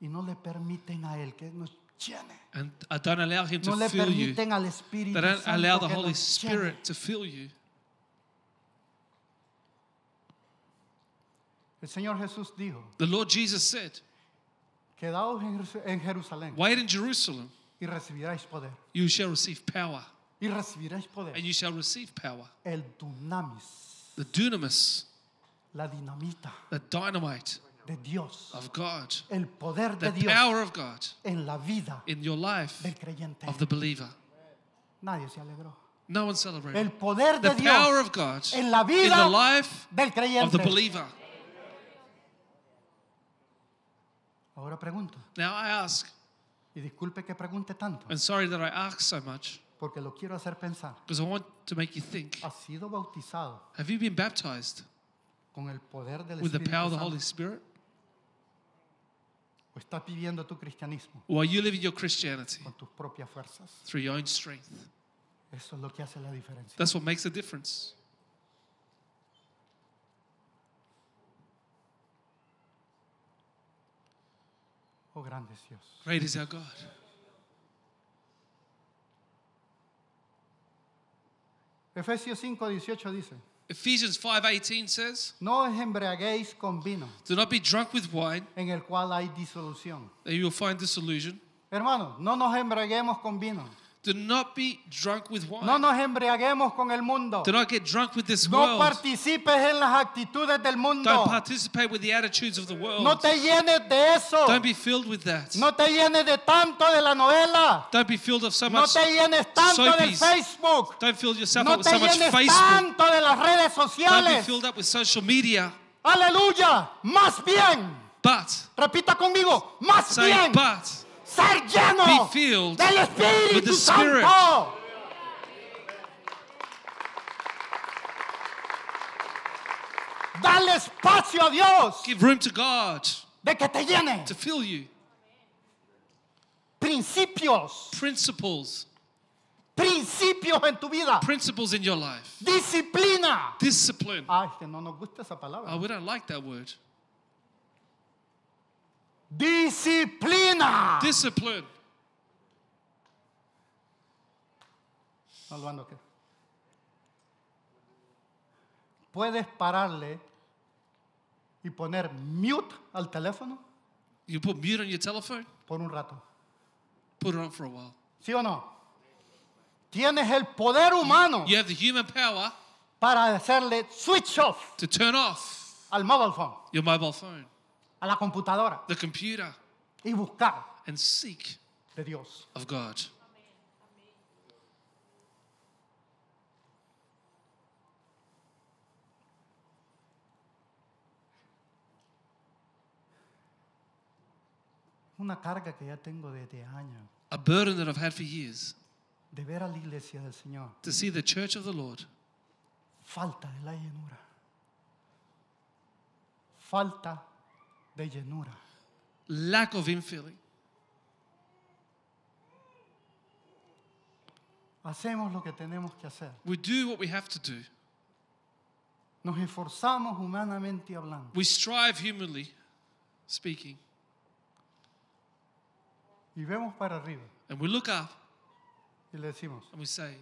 Y no le permiten a él que nos llene. And I don't allow him to no to le permiten al Espíritu They don't Santo allow the que Holy nos Spirit llene. to fill you. El Señor Jesús dijo. The Lord Jesus said. Quedaos en Jerusalén. Wait in Jerusalem. Y recibiréis poder. You shall receive power. Y recibiréis poder. And you shall receive power. El dunamis. The dunamis. La dinamita. The dynamite. De Dios. Of God. El poder the de Dios. The power of God. En la vida. In your life. Del creyente. Of the believer. Nadie se alegró. No one celebrated. El poder de the Dios. The power of God. En la vida. In the life. Del creyente. Of the believer. Ahora pregunto. Now I ask. Y disculpe que pregunte tanto. And sorry that I ask so much. Porque lo quiero hacer pensar. Because I want to make you think. ¿Has sido bautizado? Have you been baptized? Con el poder del Espíritu With the power of the Holy Spirit? ¿O estás viviendo tu cristianismo? Or are you living your Christianity? Con tus propias fuerzas. Through your own strength. Eso es lo que hace la diferencia. That's what makes the difference. Oh, grande es Dios. Great is our God. Efesios 5:18 dice. Ephesians 5:18 says, No os embriaguéis con vino, "Do not be drunk with wine, en el cual hay disolución. you will find disillusion." Hermanos, no nos embriaguemos con vino. Do not be drunk with wine. No nos embriaguemos con el mundo. Do not get drunk with this no world. participes en las actitudes del mundo. Don't participate with the attitudes of the world. No te llenes de eso. Don't be filled with that. No te llenes de tanto de la novela. Don't be filled of so much. No te llenes tanto de Facebook. Don't fill yourself no up with so much Facebook. No te llenes tanto de las redes sociales. Don't be filled up with social media. Aleluya, más bien. But. Repita conmigo, más say, bien. But. ser lleno be filled del Espíritu with the Spirit. Dale espacio a Dios. Give room to God. De que te llene. To fill you. Principios. Principles. Principios en tu vida. Principles in your life. Disciplina. Discipline. Ay, que no nos gusta esa palabra. Oh, we don't like that word. Disciplina. Discipline. Puedes pararle y poner mute al teléfono. You put mute on your telephone. Por un rato. Put it on for a while. ¿Sí o no? Tienes el poder humano. You have the human power para hacerle switch off. To turn off. Al mobile phone. Your mobile phone a la computadora the computer, y buscar and seek de Dios. of God. Una carga que ya tengo desde años. A burden that I've had for years. De ver a la iglesia del Señor. To see the church of the Lord. Falta de la llenura. Falta de llenura. Lack of infilling. Hacemos lo que tenemos que hacer. We do what we have to do. Nos esforzamos humanamente hablando. We strive humanly speaking. Y vemos para arriba. And we look up. Y le decimos. And we say.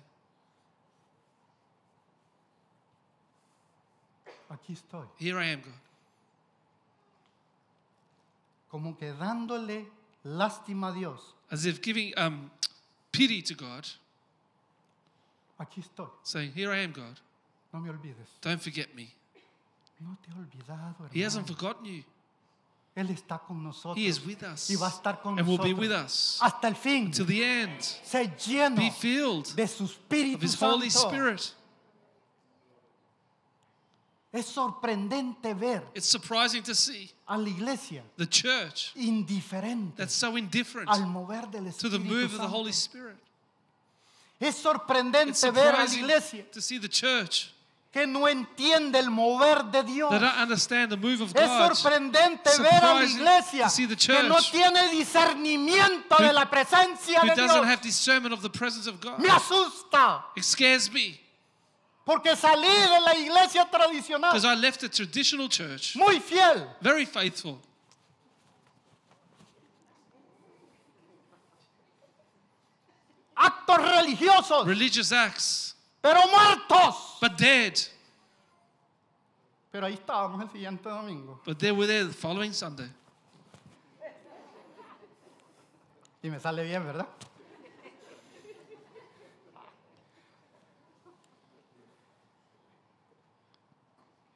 Aquí estoy. Here I am, God como que dándole lástima a Dios. As if giving um, pity to God, Aquí estoy, saying, Here I am, God. no me olvides. Don't forget me. No te he olvidado, He hasn't forgotten you. Él está con nosotros He is with us y va a estar con and will be with us hasta el fin. the end. Se lleno Be filled de su Espíritu of His Santo. Holy Spirit. Es sorprendente ver a la iglesia the indiferente indifferent al mover del Espíritu to Es sorprendente ver a la iglesia que no entiende el mover de Dios. es sorprendente ver a la iglesia que no tiene discernimiento de la presencia de Dios. Me asusta. me. Porque salí de la iglesia tradicional. Because I left the traditional church. Muy fiel. Very faithful. Actos religiosos. Religious acts. Pero muertos. But dead. Pero ahí estábamos el siguiente domingo. But they were there the following Sunday. Y me sale bien, ¿verdad?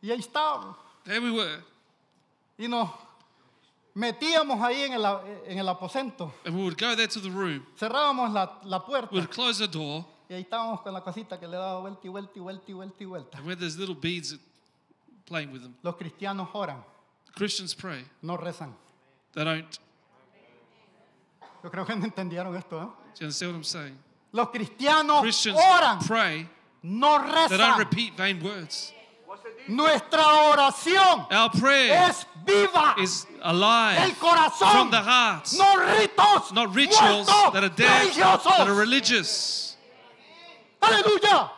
Y ahí estábamos. There we were. Y nos metíamos ahí en el, en el aposento. And we would go there to the room. Cerrábamos la, la puerta. We close the door. Y ahí estábamos con la cosita que le daba vuelta y vuelta y vuelta y vuelta y vuelta. And we there's little beads playing with them. Los cristianos oran. Christians pray. No rezan. They don't. Yo creo que no entendieron esto, ¿eh? Do you understand what I'm saying? Los cristianos Christians oran. pray. No rezan. They don't repeat vain words. Nuestra oración Our prayer es viva. Is alive El corazón, from the heart. No ritos, not rituals muerto, that are dead, religiosos. that are religious. Aleluya.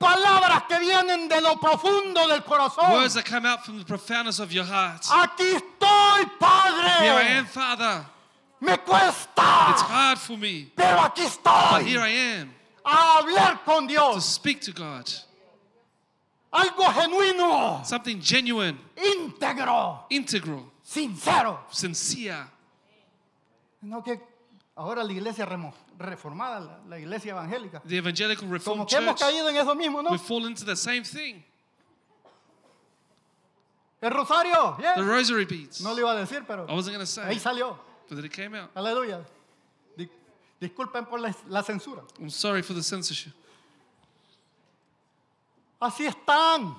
Palabras que vienen de lo profundo del corazón. Words that come out from the profoundness of your heart. Aquí estoy, Padre. Here I am, Father. Me cuesta. It's hard for me. Pero aquí estoy. But here I am. A hablar con Dios. To speak to God. Algo genuino. Something genuine. Íntegro. Integral. Sincero. Sincere. No que ahora la iglesia reformada, la, iglesia evangélica. The evangelical reformed Como que hemos caído en eso mismo, ¿no? We fall into the same thing. El rosario. Yeah. The rosary beads. No le iba a decir, pero I wasn't gonna say, ahí salió. But it came out. Aleluya. Disculpen por la, la censura. I'm sorry for the censorship. Así están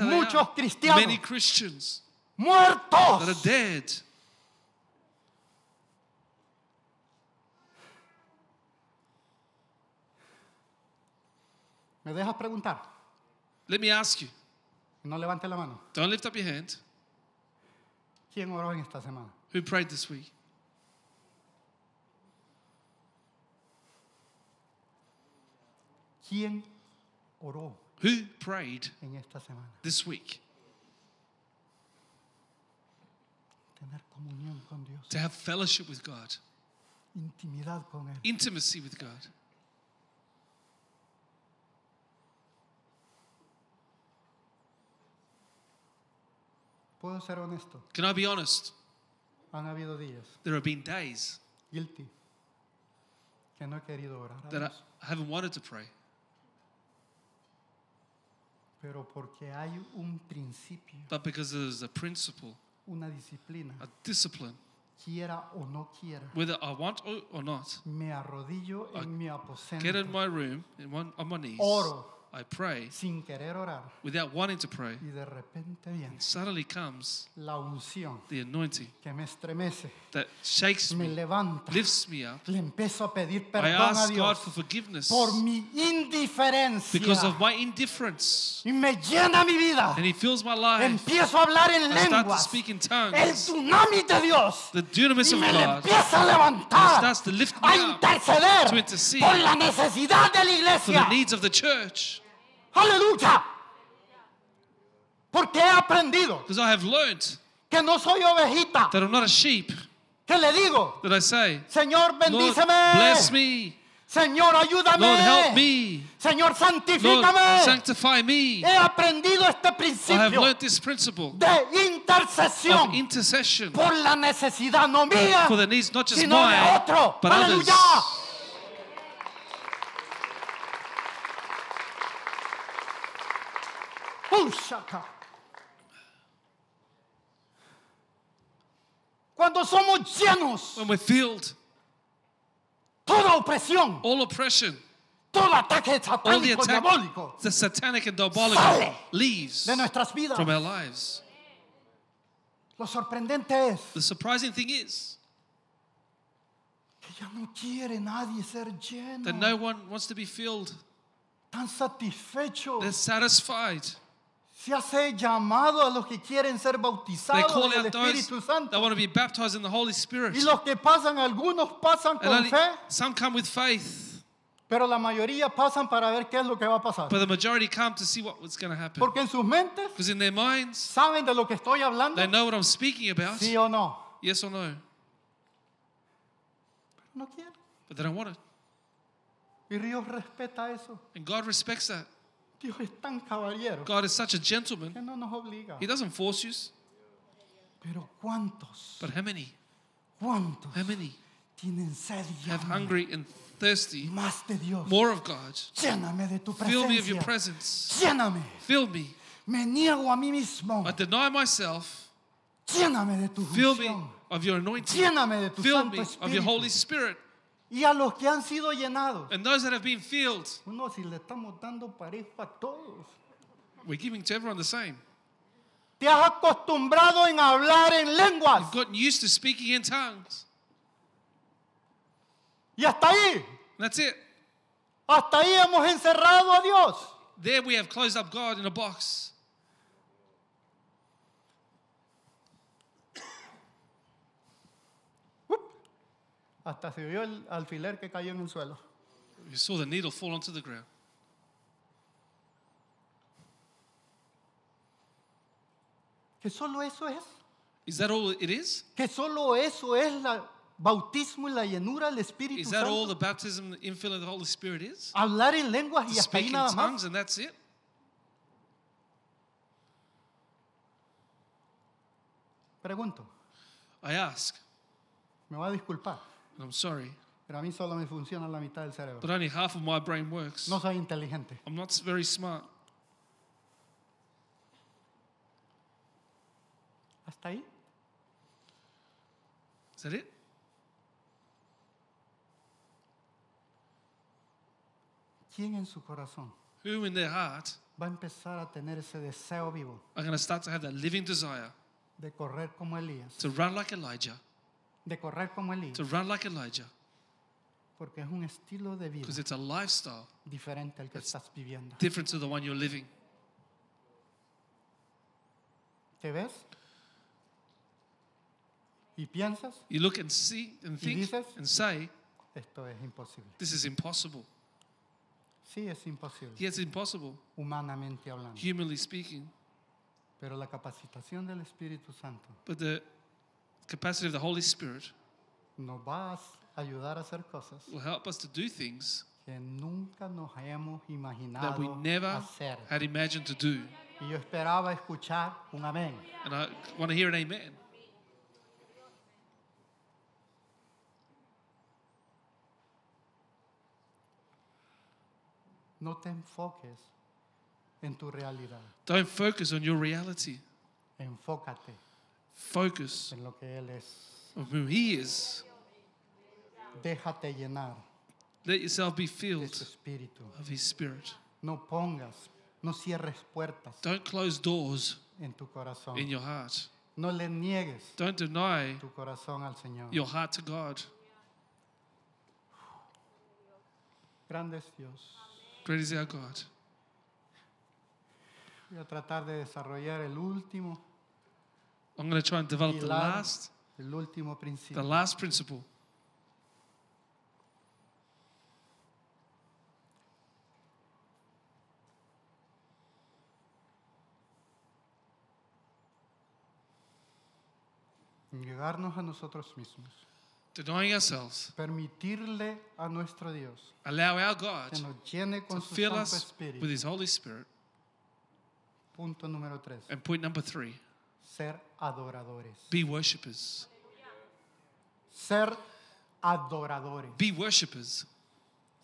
muchos cristianos muertos. That are dead. ¿Me dejas preguntar? Let me ask you. No levante la mano. Don't lift up your hand. ¿Quién oró en esta semana? Who prayed this week? ¿Quién oró? Who prayed en esta semana? this week? Tener comunión con Dios. To have fellowship with God. Intimidad con él. Intimacy with God. ¿Puedo ser honesto? Can I be honest? Han habido días. There have been days. Guilty. Que no he querido orar. That I haven't wanted to pray. Pero porque hay un principio. But because is a principle, una disciplina. a discipline. Quiera o no quiera. Whether I want or not, me arrodillo en mi aposento. Get in my room, in one, on my knees. Oro. I pray sin querer orar without wanting to pray. y de repente viene And suddenly comes la unción the anointing que me estremece, that shakes me me, levanta, lifts me up. le empiezo a pedir I a ask God for forgiveness por mi indiferencia because of my indifference. y me llena mi vida. And He fills my life. Empiezo a hablar en I start to speak in El tongues. de Dios The dunamis y of me God empieza a levantar, starts to lift me a up, to intercede por la necesidad de la for the needs of the church. Aleluya. Porque he aprendido Because I have learned que no soy ovejita. that I'm not a sheep. Que le digo, That I say, Señor, Lord, bendíceme. bless me. Señor, ayúdame. Lord, help me. Señor, Lord, santifícame. sanctify me. He aprendido este I have principio learned this principle de of intercesión intercession por la necesidad no mía, for the needs not just sino de mine, otro. but others. Aleluya. Cuando somos llenos, when we're filled, toda opresión, all oppression, todo ataque all the the satanic and diabolical sale leaves de nuestras vidas. from our lives. Lo sorprendente es The surprising thing is que ya no quiere nadie ser lleno, that no one wants to be filled. tan satisfecho They're satisfied ya ha llamado a los que quieren ser bautizados en el Espíritu Santo. Santo. want to be baptized in the Holy Spirit. Y los que pasan, algunos pasan And con only- fe, some come with faith, pero la mayoría pasan para ver qué es lo que va a pasar. but the majority come to see what, what's going to happen. Porque en sus mentes in their minds, saben de lo que estoy hablando, they know what I'm speaking about. sí o no. Yes or no? Pero No quieren. But they don't want it. Y Dios respeta eso. And God respects that. Dios es tan caballero. God is such a gentleman. Que no nos obliga. He doesn't force you. Pero cuántos? But how many? ¿Cuántos? How many? Tienen sed y Have hungry and thirsty. Más de Dios. More of God. Lléname de tu presencia. Fill me of your presence. Lléname. Fill me. Me niego a mí mismo. I deny myself. Lléname de tu Fill me of your anointing. Lléname de tu Fill Santo me Espíritu. of your Holy Spirit. y a los que han sido llenados. And those that have been filled, Uno, si le estamos dando parejo a todos. we're giving to everyone the same. Te has acostumbrado en hablar en lenguas. You've gotten used to speaking in tongues. Y hasta ahí. that's it. Hasta ahí hemos encerrado a Dios. There we have closed up God in a box. hasta se vio el alfiler que cayó en el suelo. You saw the needle fall onto the ground. ¿Que solo eso es? Is that all it is? ¿Que solo eso es la bautismo y la llenura del Espíritu Santo. Is that Santo? all the baptism, and infilling of the Holy Spirit is? Hablar en lenguas y To hasta ahí speak in nada tongues más. and that's it? Pregunto, I ask, me va a disculpar. And I'm sorry. Pero a mí solo me funciona la mitad del cerebro. But only half of my brain works. No soy inteligente. I'm not very smart. ¿Hasta ahí? Is that it? ¿Quién en su corazón Who in their heart va a empezar a tener ese deseo vivo are going to start to have that living desire de correr como Elías to run like Elijah correr como to run like Elijah, Porque es un estilo de vida because it's a lifestyle diferente al que estás viviendo. different to the one you're living. ¿Te ves? Y piensas, You look and see and Y think and say, esto es imposible. This is impossible. Sí, es imposible, humanamente hablando. Pero la capacitación del Espíritu Santo capacity of the Holy Spirit nos va a ayudar a hacer cosas will help us to do things que nunca nos hemos imaginado that we never hacer. had imagined to do. Y yo esperaba escuchar un amén. And I want to hear an amen. No te enfoques en tu realidad. Don't focus on your reality. Enfócate focus en lo que Él es. Of who he is. Déjate llenar. Let yourself be filled of His Spirit. No pongas, no cierres puertas Don't close doors en tu corazón. in your heart. No le niegues Don't deny tu corazón al Señor. your heart to God. Grande es Dios. Great is our God. Voy a tratar de desarrollar el último I'm going to try and develop the last, the last principle. Negarnos a nosotros mismos. Denying ourselves. Permitirle a nuestro Dios. Allow our God que nos llene con to su fill Santo us Espíritu. with His Holy Spirit. Punto número tres. And point number three. Ser adoradores. Be worshippers. Ser adoradores. Be worshippers.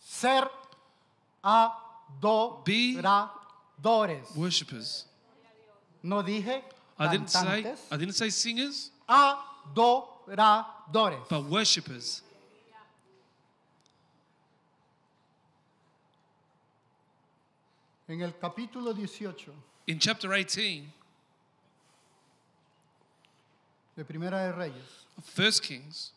Ser adoradores. Be worshippers. No dije I didn't say I didn't say singers. Adoradores. But worshippers. En el capítulo 18. In chapter 18. De Primera de Reyes. First Kings.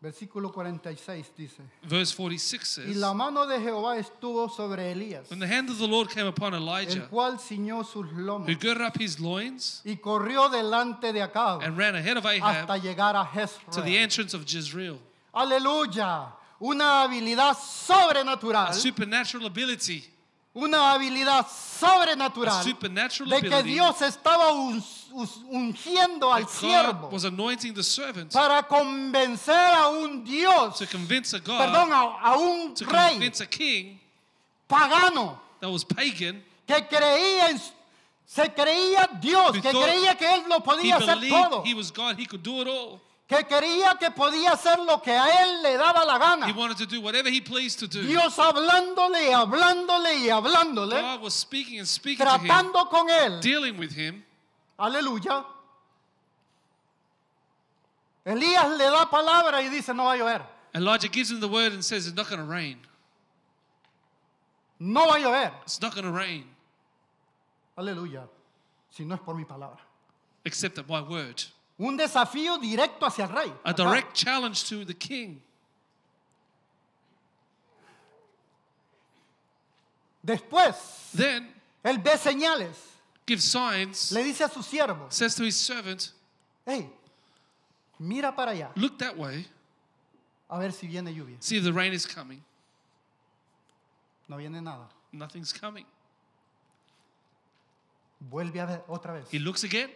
Versículo 46 dice. Verse 46 says. Y la mano de Jehová estuvo sobre Elías. When the hand of the Lord came upon Elijah. El cual ciñó sus lomos. Who girded up his loins. Y corrió delante de Acab. And ran ahead of Ahab. Hasta llegar a Jezreel. To the entrance of Jezreel. Aleluya. Una habilidad sobrenatural. A supernatural ability. Una habilidad sobrenatural. A supernatural ability. De que Dios estaba un ungiendo al siervo para convencer a un Dios, a perdón, a, un rey a king pagano que creía se creía Dios, que creía que él lo podía hacer todo. que quería que podía hacer lo que a él le daba la gana. He wanted to do whatever he pleased to do. Dios hablándole y hablándole y hablándole. God was speaking tratando con él. Dealing with him. Aleluya. Elías le da palabra y dice no va a llover. Elijah gives him the word and says it's not going to rain. No va a llover. It's not going to rain. Aleluya. Si no es por mi palabra. Except at my word. Un desafío directo hacia el rey. A direct challenge to the king. Después, Then, él ve señales. Give signs, le dice a su siervo, says to his servant, hey, mira para allá, look that way, a ver si viene lluvia. see if the rain is coming. No viene nada. Nothing's coming. Vuelve a ver otra vez. He looks again,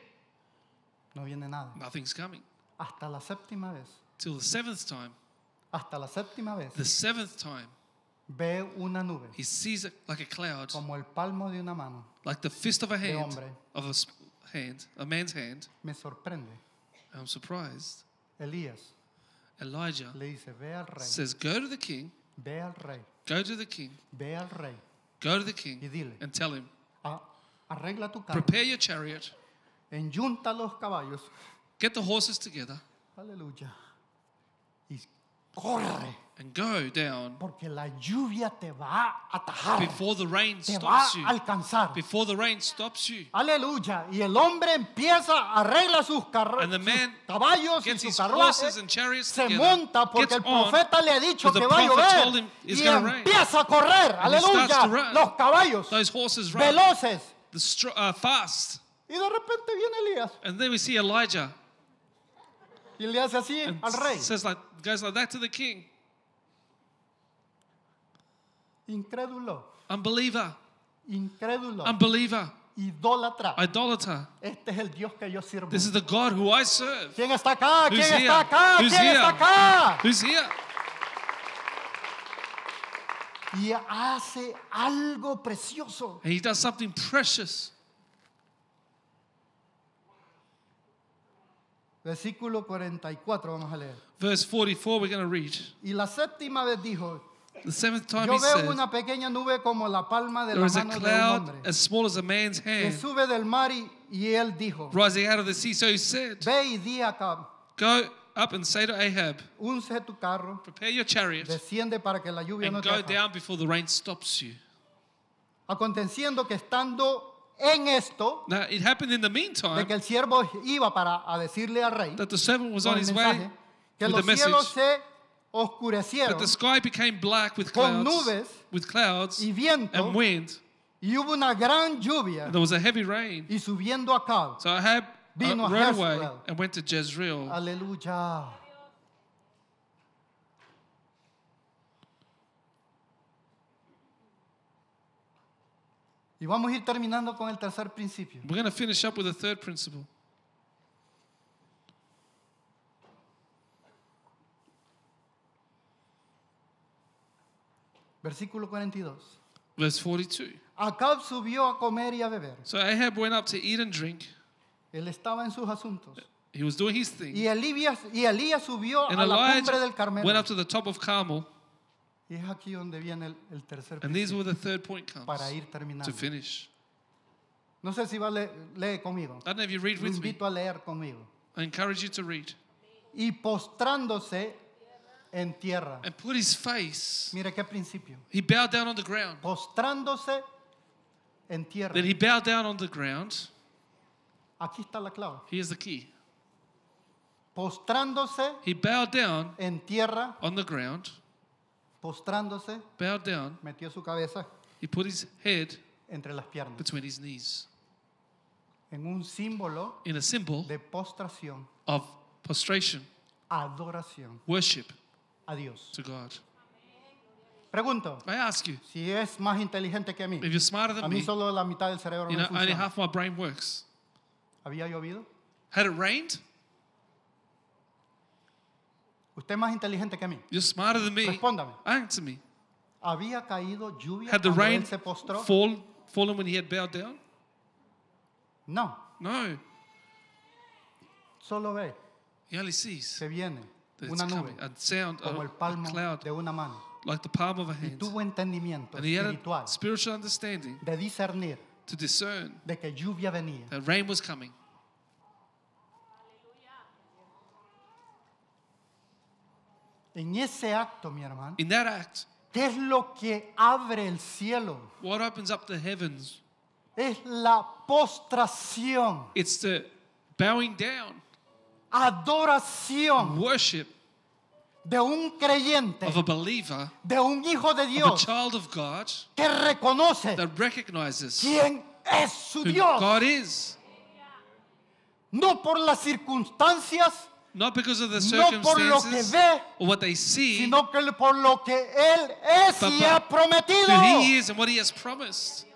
No viene nada. nothing's coming. Hasta la séptima vez. Till the seventh time, Hasta la séptima vez. the seventh time, ve una nube. He sees it like a cloud, como el palmo de una mano. like the fist of a hand, hombre. of a hand, a man's hand. Me sorprende. I'm surprised. Elías Elijah le dice, ve al rey, says, "Go to the king. ve al rey, Go to the king. ve al rey Go to the y king, dile, and tell him, "A- arregla tu carro, prepare your chariot, enyunta los caballos, get the horses together, Hallelujah. y corre and go down porque la lluvia te va a atajar before the rain te stops va a alcanzar before the rain stops you aleluya y el hombre empieza a arregla sus, carros caballos y sus carruajes se together, monta porque el profeta le ha dicho que va a llover y empieza a correr aleluya los caballos those veloces the uh, fast y de repente viene Elías and then we see Elijah y le hace así and al rey says like, goes like that to the king Incrédulo. Unbeliever. Incrédulo. Unbeliever. Idólatra. Este es el Dios que yo sirvo. ¿Quién está acá? ¿Quién está acá? ¿Quién está acá? ¿Quién está acá? Who's Y hace algo precioso. he does something precious. Versículo 44 vamos a leer. Verse 44 we're going to read. Y la séptima vez dijo, The seventh time Yo he veo said, una pequeña nube como la palma de la is a mano de un cloud hombre as small as a man's que sube del mar y, y él dijo, rising out of the sea. So he said, ve y di a Acab, Go up and say to Ahab, unce tu carro, Prepare your chariot desciende para que la lluvia no and go down before the rain stops you. Aconteciendo que estando en esto, Now, it happened in the meantime, de que el siervo iba para a decirle al rey that the servant was on his way que with the los message se oscurecieron. But the sky became black with clouds, con nubes with clouds y viento, and wind. Y hubo una gran lluvia. there was a heavy rain. Y subiendo a Cal, so Ahab uh, vino rode a away and went to Jezreel. Aleluya. Y vamos a ir terminando con el tercer principio. We're going to finish up with the third principle. Versículo 42. Verse 42. Acab subió a comer y a beber. So Ahab went up to eat and drink. Él estaba en sus asuntos. He was doing his thing. Y Elías, y Elías subió And a la cumbre del Carmelo. went up to the top of Carmel. Y es aquí donde viene el, el tercer And this was the third point comes para ir terminando. to finish. No sé si va a lee conmigo. I don't know if you read with me. invito a leer conmigo. I encourage you to read. Y postrándose en tierra. and put his face, Mira qué principio. he bowed down on the ground. Postrándose en tierra. Then he bowed down on the ground. Aquí está la clave. Here's the key. Postrándose He bowed down en tierra, on the ground, postrándose, bowed down, metió su cabeza he put his head entre las piernas between his knees en un símbolo in a de postración, adoración. worship a Dios. to God. Pregunto, I ask you, si es más inteligente que a mí, if you're smarter a mí me, solo la mitad del cerebro you me know, only half my brain works. ¿Había llovido? Had it rained, Usted más inteligente que a mí. you're smarter than me. Respóndame. Answer me. ¿Había caído lluvia Had the rain él se postró? fall, fallen when he had bowed down? No, No, solo ve, he only sees. se viene. una nube, coming, como el palmo cloud, de una mano. Like the palm of a hand. Y tuvo entendimiento And espiritual spiritual understanding de discernir to discern de que lluvia venía. That rain was coming. En ese acto, mi hermano, In that act, ¿qué es lo que abre el cielo? What opens up the heavens? Es la postración. It's the bowing down. adoración worship de un creyente, of a believer, de un hijo de Dios, of a child of God, que reconoce that recognizes quién es su who Dios. God is. No por las circunstancias, not because of the circumstances, no por lo que ve, or what they see, sino que por lo que él es but y ha prometido. Who he is and what he has promised.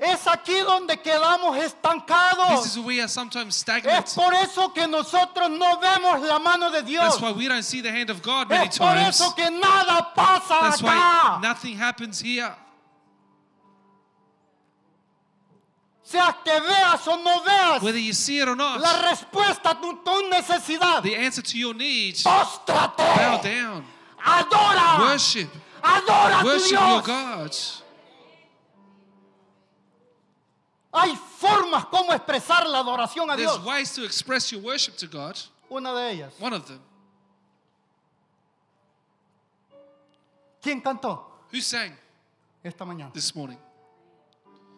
Es aquí donde quedamos estancados. Es por eso que nosotros no vemos la mano de Dios. es por eso que nada pasa acá. Why nothing happens here. que veas o no veas, Whether la respuesta a tu, necesidad. The answer Adora. Worship. Adora a Dios. Hay formas como expresar la adoración a Dios. ways to express your worship to God. Una de ellas. One of them. ¿Quién cantó? Who sang Esta mañana. this morning?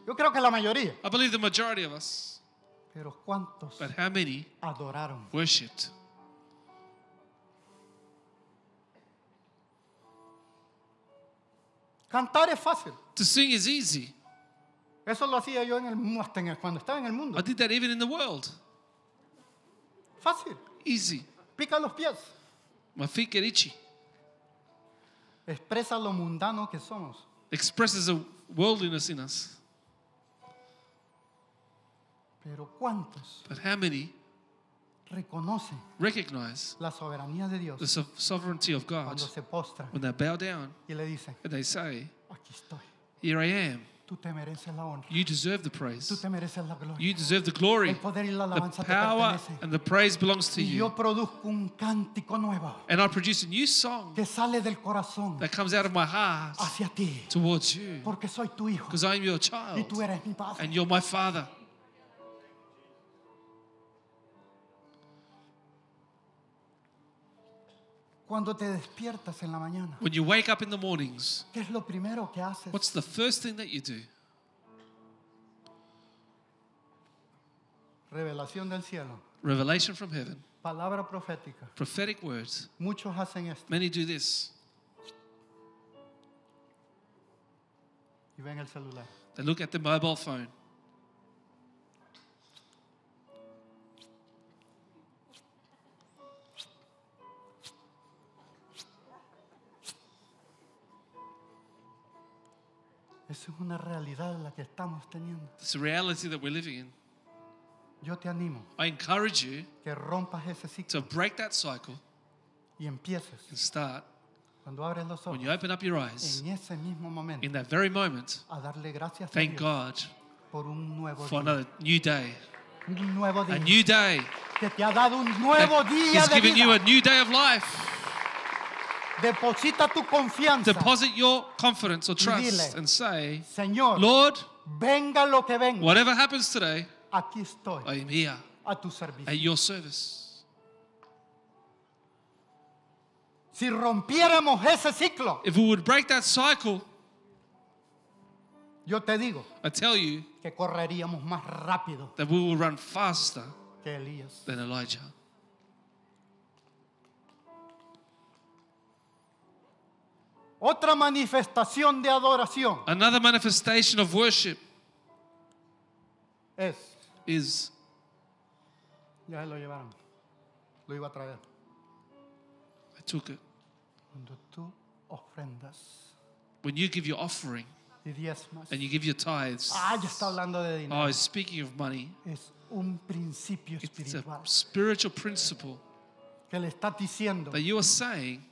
Yo creo que la mayoría. I believe the majority of us. Pero ¿cuántos But how many adoraron? worshipped? Cantar es fácil. To sing is easy. Eso lo hacía yo en el, hasta en el, cuando estaba en el mundo. I did that even in the world. Fácil. Easy. Pica los pies. My feet get itchy. Expresa lo mundano que somos. Expresses a worldliness in us. Pero cuántos But how many Reconoce. recognize la soberanía de Dios the so sovereignty of God cuando se postran when they bow down y le dicen, and they say, Aquí estoy. Here I am. You deserve the praise. You deserve the glory. the power and the praise belongs to you. And I produce a new song that comes out of my heart towards you. Because I'm your child. And you're my father. Cuando te despiertas en la mañana. When you wake up in the mornings. ¿Qué es lo primero que haces? What's the first thing that you do? Revelación del cielo. Revelation from heaven. Palabra profética. Prophetic words. Muchos hacen esto. Many do this. Y ven el celular. They look at the mobile phone. Es una realidad la que estamos teniendo. It's a reality that we're living in. Yo te animo I encourage you que rompas ese to break that cycle y and start cuando abres los when you open up your eyes en ese mismo momento in that very moment. a darle gracias a Thank Dios God por un nuevo for día. another new day, Un nuevo a new day que te ha dado un nuevo given you a new day of life. Deposita tu confianza. Deposit your confidence or trust dile, and say, Señor, Lord, venga lo que venga, whatever happens today, aquí estoy. I am here a tu at your service. Si rompiéramos ese ciclo, if we would break that cycle, yo te digo, I tell you, que correríamos más rápido that we will run faster que than Elijah. Otra manifestación de adoración Another manifestation of worship es, is, ya se lo llevaron, lo iba a traer. I took it. Cuando tú ofrendas When you give your offering y diezmas, and you give your tithes, ah, ya está hablando de dinero. oh, speaking of money, es un principio it's a espiritual spiritual principle que le está diciendo that you are saying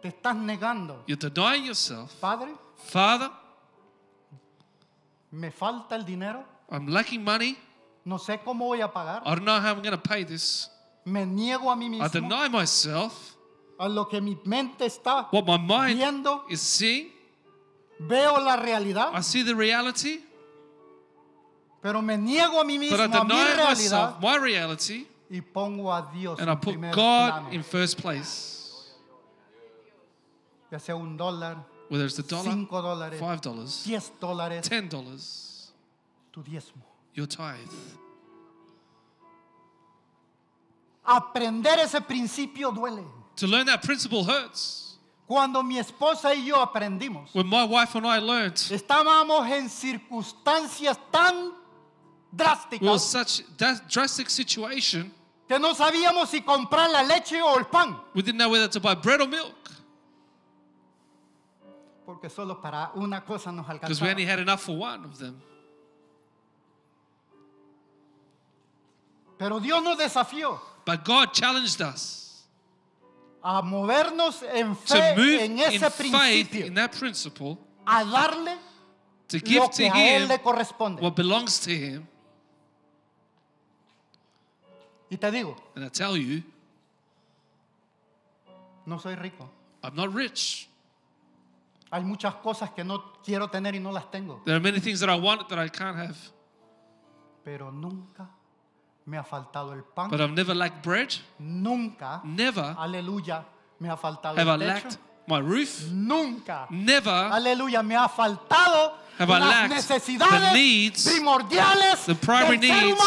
te estás negando. You're denying yourself. Padre. Father. Me falta el dinero. I'm lacking money. No sé cómo voy a pagar. I don't know how I'm going to pay this. Me niego a mí mismo. I deny myself. A lo que mi mente está What my mind viendo. Is seeing. Veo la realidad. I see the reality. Pero me niego a mí mismo, But I deny a mi realidad. Myself, my reality. Y pongo a Dios and I put God in first place. ya sea un dólar, whether it's the dollar, cinco dólares, five dollars, diez dólares, ten dollars, tu diezmo, your tithe. Aprender ese principio duele. To learn that principle hurts. Cuando mi esposa y yo aprendimos, When my wife and I learned, estábamos en circunstancias tan drásticas. We such drastic situation. Que no sabíamos si comprar la leche o el pan. We didn't know whether to buy bread or milk. porque solo para una cosa nos Pero Dios nos desafió. But God challenged us. A movernos en fe en ese principio. a darle lo que a le corresponde. what belongs to him. Y te digo, And I tell you, no soy rico. I'm not rich. Hay muchas cosas que no quiero tener y no las tengo. There are many things that I want that I can't have. Pero nunca me ha faltado el pan. But I've never lacked bread. Nunca. Never. Aleluya. Me ha faltado have el I techo. lacked my roof. Nunca. Never. Aleluya. Me ha faltado have I the needs, primordiales the primary needs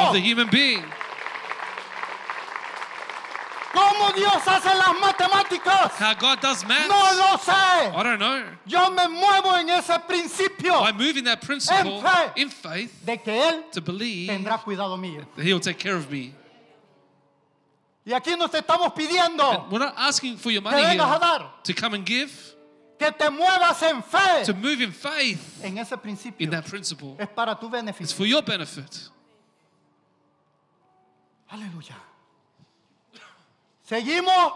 of the human being. ¿Cómo Dios hace las matemáticas? How God does No lo sé. I don't know. Yo me muevo en ese principio. I move in that principle en fe, in faith de que él to believe tendrá cuidado mío. That he'll take care of me. Y aquí nos estamos pidiendo we're not asking for your money que vengas dar. To come and give. Que te muevas en fe. To move in faith. En ese principio. In that principle. Es para tu beneficio. It's for your benefit. Aleluya. Seguimos.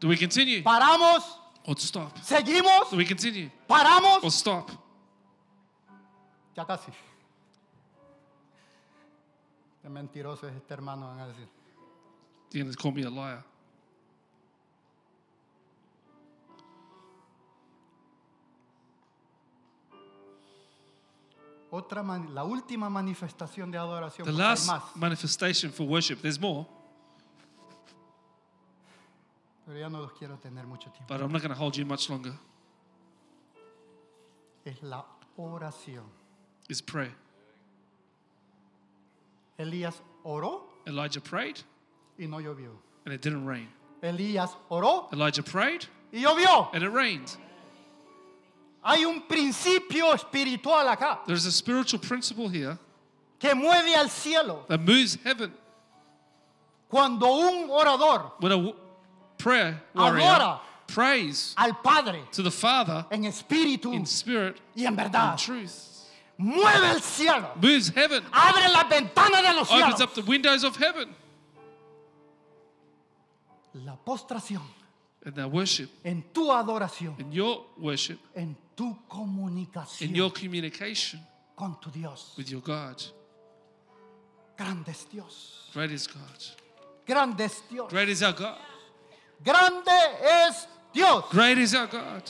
Do we continue? Paramos. Or stop? Seguimos. Do we continue? Paramos. Or stop? Ya casi. Qué mentiroso es este hermano, van a decir. going to call me a liar. Otra la última manifestación de adoración. The last más. manifestation for worship. There's more. Pero ya no los quiero tener mucho tiempo. But I'm not going to hold you much longer. Es la oración. Is prayer. Elías oró Elijah prayed y no llovió. and it didn't rain. Elías oró Elijah prayed y llovió. and it rained. Hay un principio espiritual acá There's a spiritual principle here que mueve al cielo. that moves heaven. Cuando un orador When a, prayer warrior Adora prays al Padre to the Father en espíritu in spirit y en verdad. In truth. Mueve el cielo. Moves heaven. Abre de los cielos. Opens up the windows of heaven. La postración. In worship. En tu adoración. In your worship. En tu comunicación. In your communication. Con tu Dios. With your God. Grande es Dios. Great is God. Grande es Dios. Great is our God. Grande es Dios. Great is our God.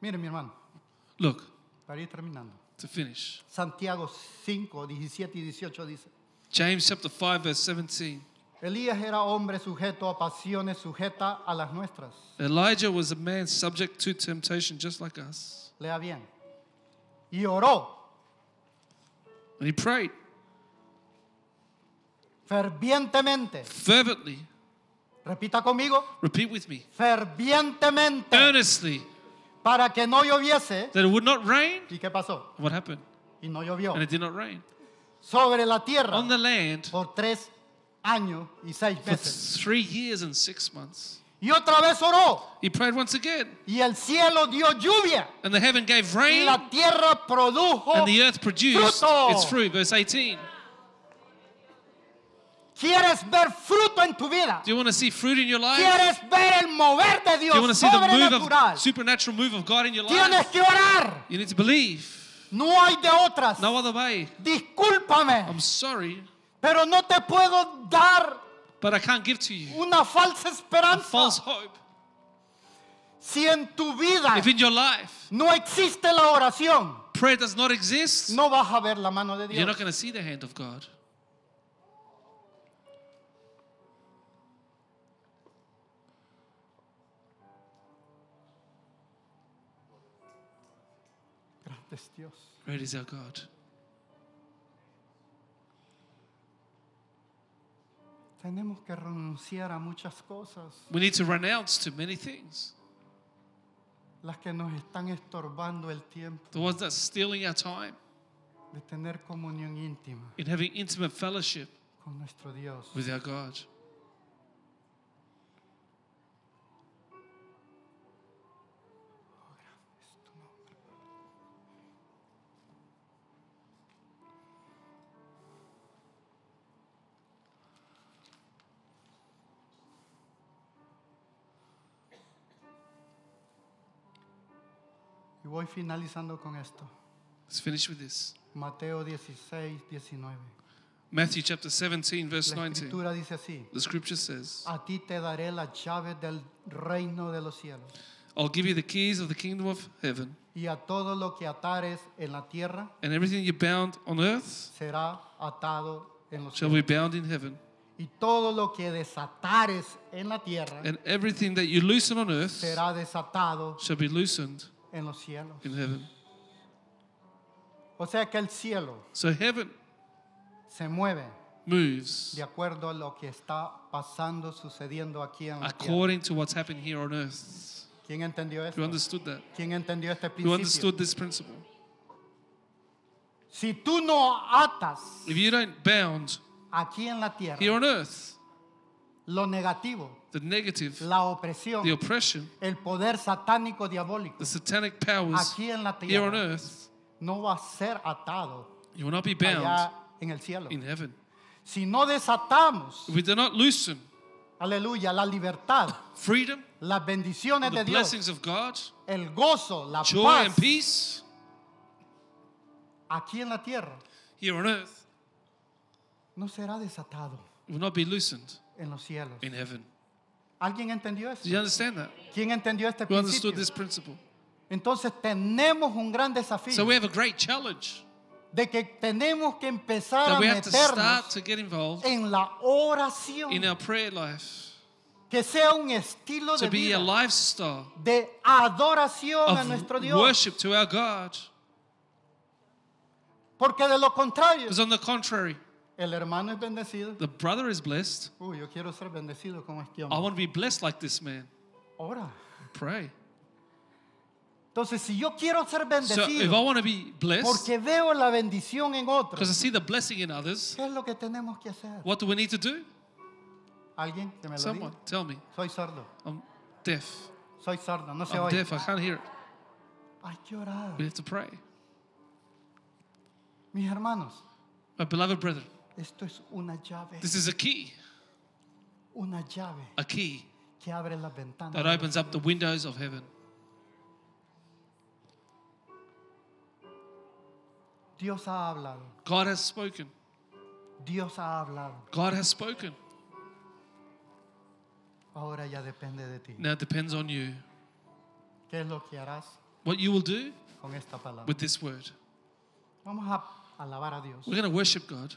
Mire, mi hermano. Look. Para ir terminando. To finish. Santiago 5, 17 y 18 dice. James chapter 5 verse 17. Elías era hombre sujeto a pasiones sujeta a las nuestras. Elijah was a man subject to temptation just like us. Lea bien. Y oró And he prayed. Fervientemente. Fervently. Repita conmigo. Repeat with me. Fervientemente. Earnestly. Para que no lloviese. That it would not rain. ¿Y qué pasó? What happened? Y no llovió. And it did not rain. Sobre la tierra. On the land. Por tres años y seis meses. For three years and six months. Y otra vez oró. He prayed once again. Y el cielo dio lluvia. And the heaven gave rain. Y la tierra produjo and the earth produced fruto. its fruit. Verse 18. ¿Quieres ver fruto en tu vida? Do you want to see fruit in your life? ¿Quieres ver el mover de Dios Do you want to see the move of, supernatural move of God in your life? Tienes que orar. You need to believe. No hay de otras. No other way. Discúlpame. I'm sorry. Pero no te puedo dar But I can't give to you. Una falsa esperanza. false hope. Si en tu vida in your life, no existe la oración, prayer does not exist, no vas a ver la mano de Dios. you're not going to see the hand of God. Gracias Dios. Great is our God. Tenemos que renunciar a muchas cosas. We need to renounce to many things. Las que nos están estorbando el tiempo. The ones that's stealing our time. De tener comunión íntima. In having intimate fellowship. Con nuestro Dios. With our God. voy finalizando con esto. Let's finish with this. Mateo 16, 19. Matthew chapter 17, verse 19. Así, the scripture says, A ti te daré la llave del reino de los cielos. I'll give you the keys of the kingdom of heaven. Y a todo lo que atares en la tierra, and everything you bound on earth será atado en los shall cielos. be bound in heaven. Y todo lo que desatares en la tierra, and everything that you loosen on earth será desatado shall be loosened en los cielos. in heaven. O sea que el cielo So heaven se mueve moves de acuerdo a lo que está pasando, sucediendo aquí en la tierra. according to what's happening here on earth. ¿Quién entendió Who understood that? ¿Quién entendió este Who principio? understood this principle? Si tú no atas If you don't bound aquí en la tierra. here on earth, lo negativo, la opresión, el poder satánico diabólico, satanic powers aquí en la tierra, no va a ser atado you en el cielo. Si no desatamos, we do not loosen, em, aleluya, la libertad, freedom, las bendiciones de Dios, el gozo, la paz, aquí en la tierra, here on earth, no será desatado. Will not be loosened en los cielos. ¿Alguien entendió eso? You understand that? ¿Quién entendió este Who principio? understood this principle? Entonces tenemos un gran desafío So we have a great challenge de que tenemos que empezar a that we have to meternos start to get involved en la oración, in our prayer life, que sea un estilo de to a vida lifestyle de adoración a nuestro Dios, worship to our God. porque de lo contrario, because on the contrary, El hermano es bendecido. The brother is blessed. Uh, yo quiero ser bendecido como este hombre. I want to be blessed like this man. Ora. Pray. Entonces, si yo quiero ser bendecido, so if I want to be blessed, porque veo la bendición en otros, because I see the blessing in others, ¿qué es lo que tenemos que hacer? What do we need to do? ¿Alguien que me Someone, diga? tell me. Soy sordo. I'm deaf. Soy sordo, no se I'm oye. deaf, I can't hear Hay que orar. We have to pray. Mis hermanos, my beloved brethren, Esto es una llave. This is a key. Una llave. A key. Que abre las ventanas. That opens up the windows of heaven. Dios ha hablado. God has spoken. Dios ha hablado. God has spoken. Ahora ya depende de ti. Now it depends on you. ¿Qué es lo que harás? What you will do con esta palabra. with this word. Vamos a alabar a Dios. We're going to worship God.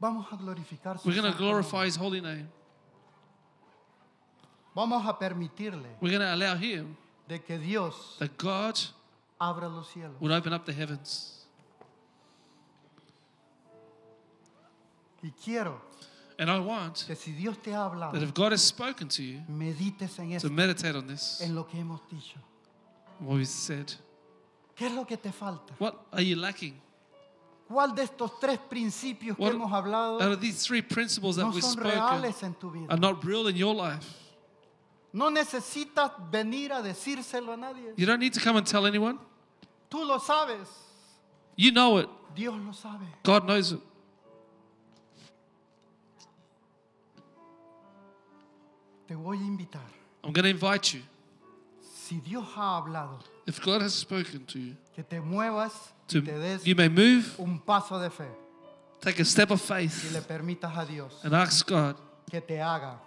Vamos a glorificar su We're going to glorify His holy name. Vamos a permitirle We're going to allow Him de que Dios that God abra los cielos. would open up the heavens. Y quiero And I want que si Dios te ha hablado, that if God has spoken to you, medites en to meditate on this, en lo que hemos dicho. what we said. ¿Qué es lo que te falta? What are you lacking? ¿Cuál de estos tres principios que hemos hablado of these three principles that no we've son spoken reales en tu vida? are not real in your life? No necesitas venir a decírselo a nadie. You don't need to come and tell anyone. Tú lo sabes. You know it. Dios lo sabe. God knows it. Te voy a invitar. I'm going to invite you. Si Dios ha hablado, If God has spoken to you, que te muevas to, te des you may move, un paso de fe take a step of faith y le permitas a Dios and ask God que te haga,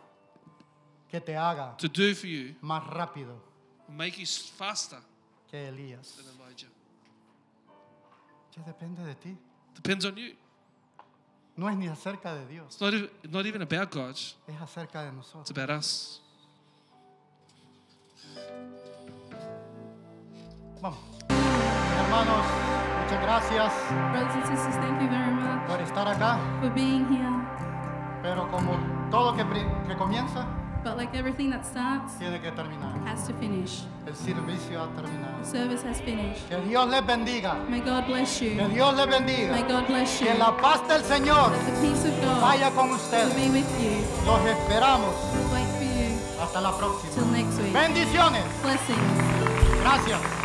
que te haga to do for you, más rápido make you faster que Elías. than Elijah. Ya depende de ti. Depends on you. No es ni acerca de Dios, not, even- not even about God, es acerca de nosotros. it's about us. Vamos. Hermanos, gracias thank you very much por estar acá. Pero como todo que, comienza, tiene que terminar. El servicio ha terminado. Service has finished. Que Dios les bendiga. Dios bendiga. Que la paz del Señor vaya con ustedes. Los esperamos. Hasta la próxima. Bendiciones. Gracias.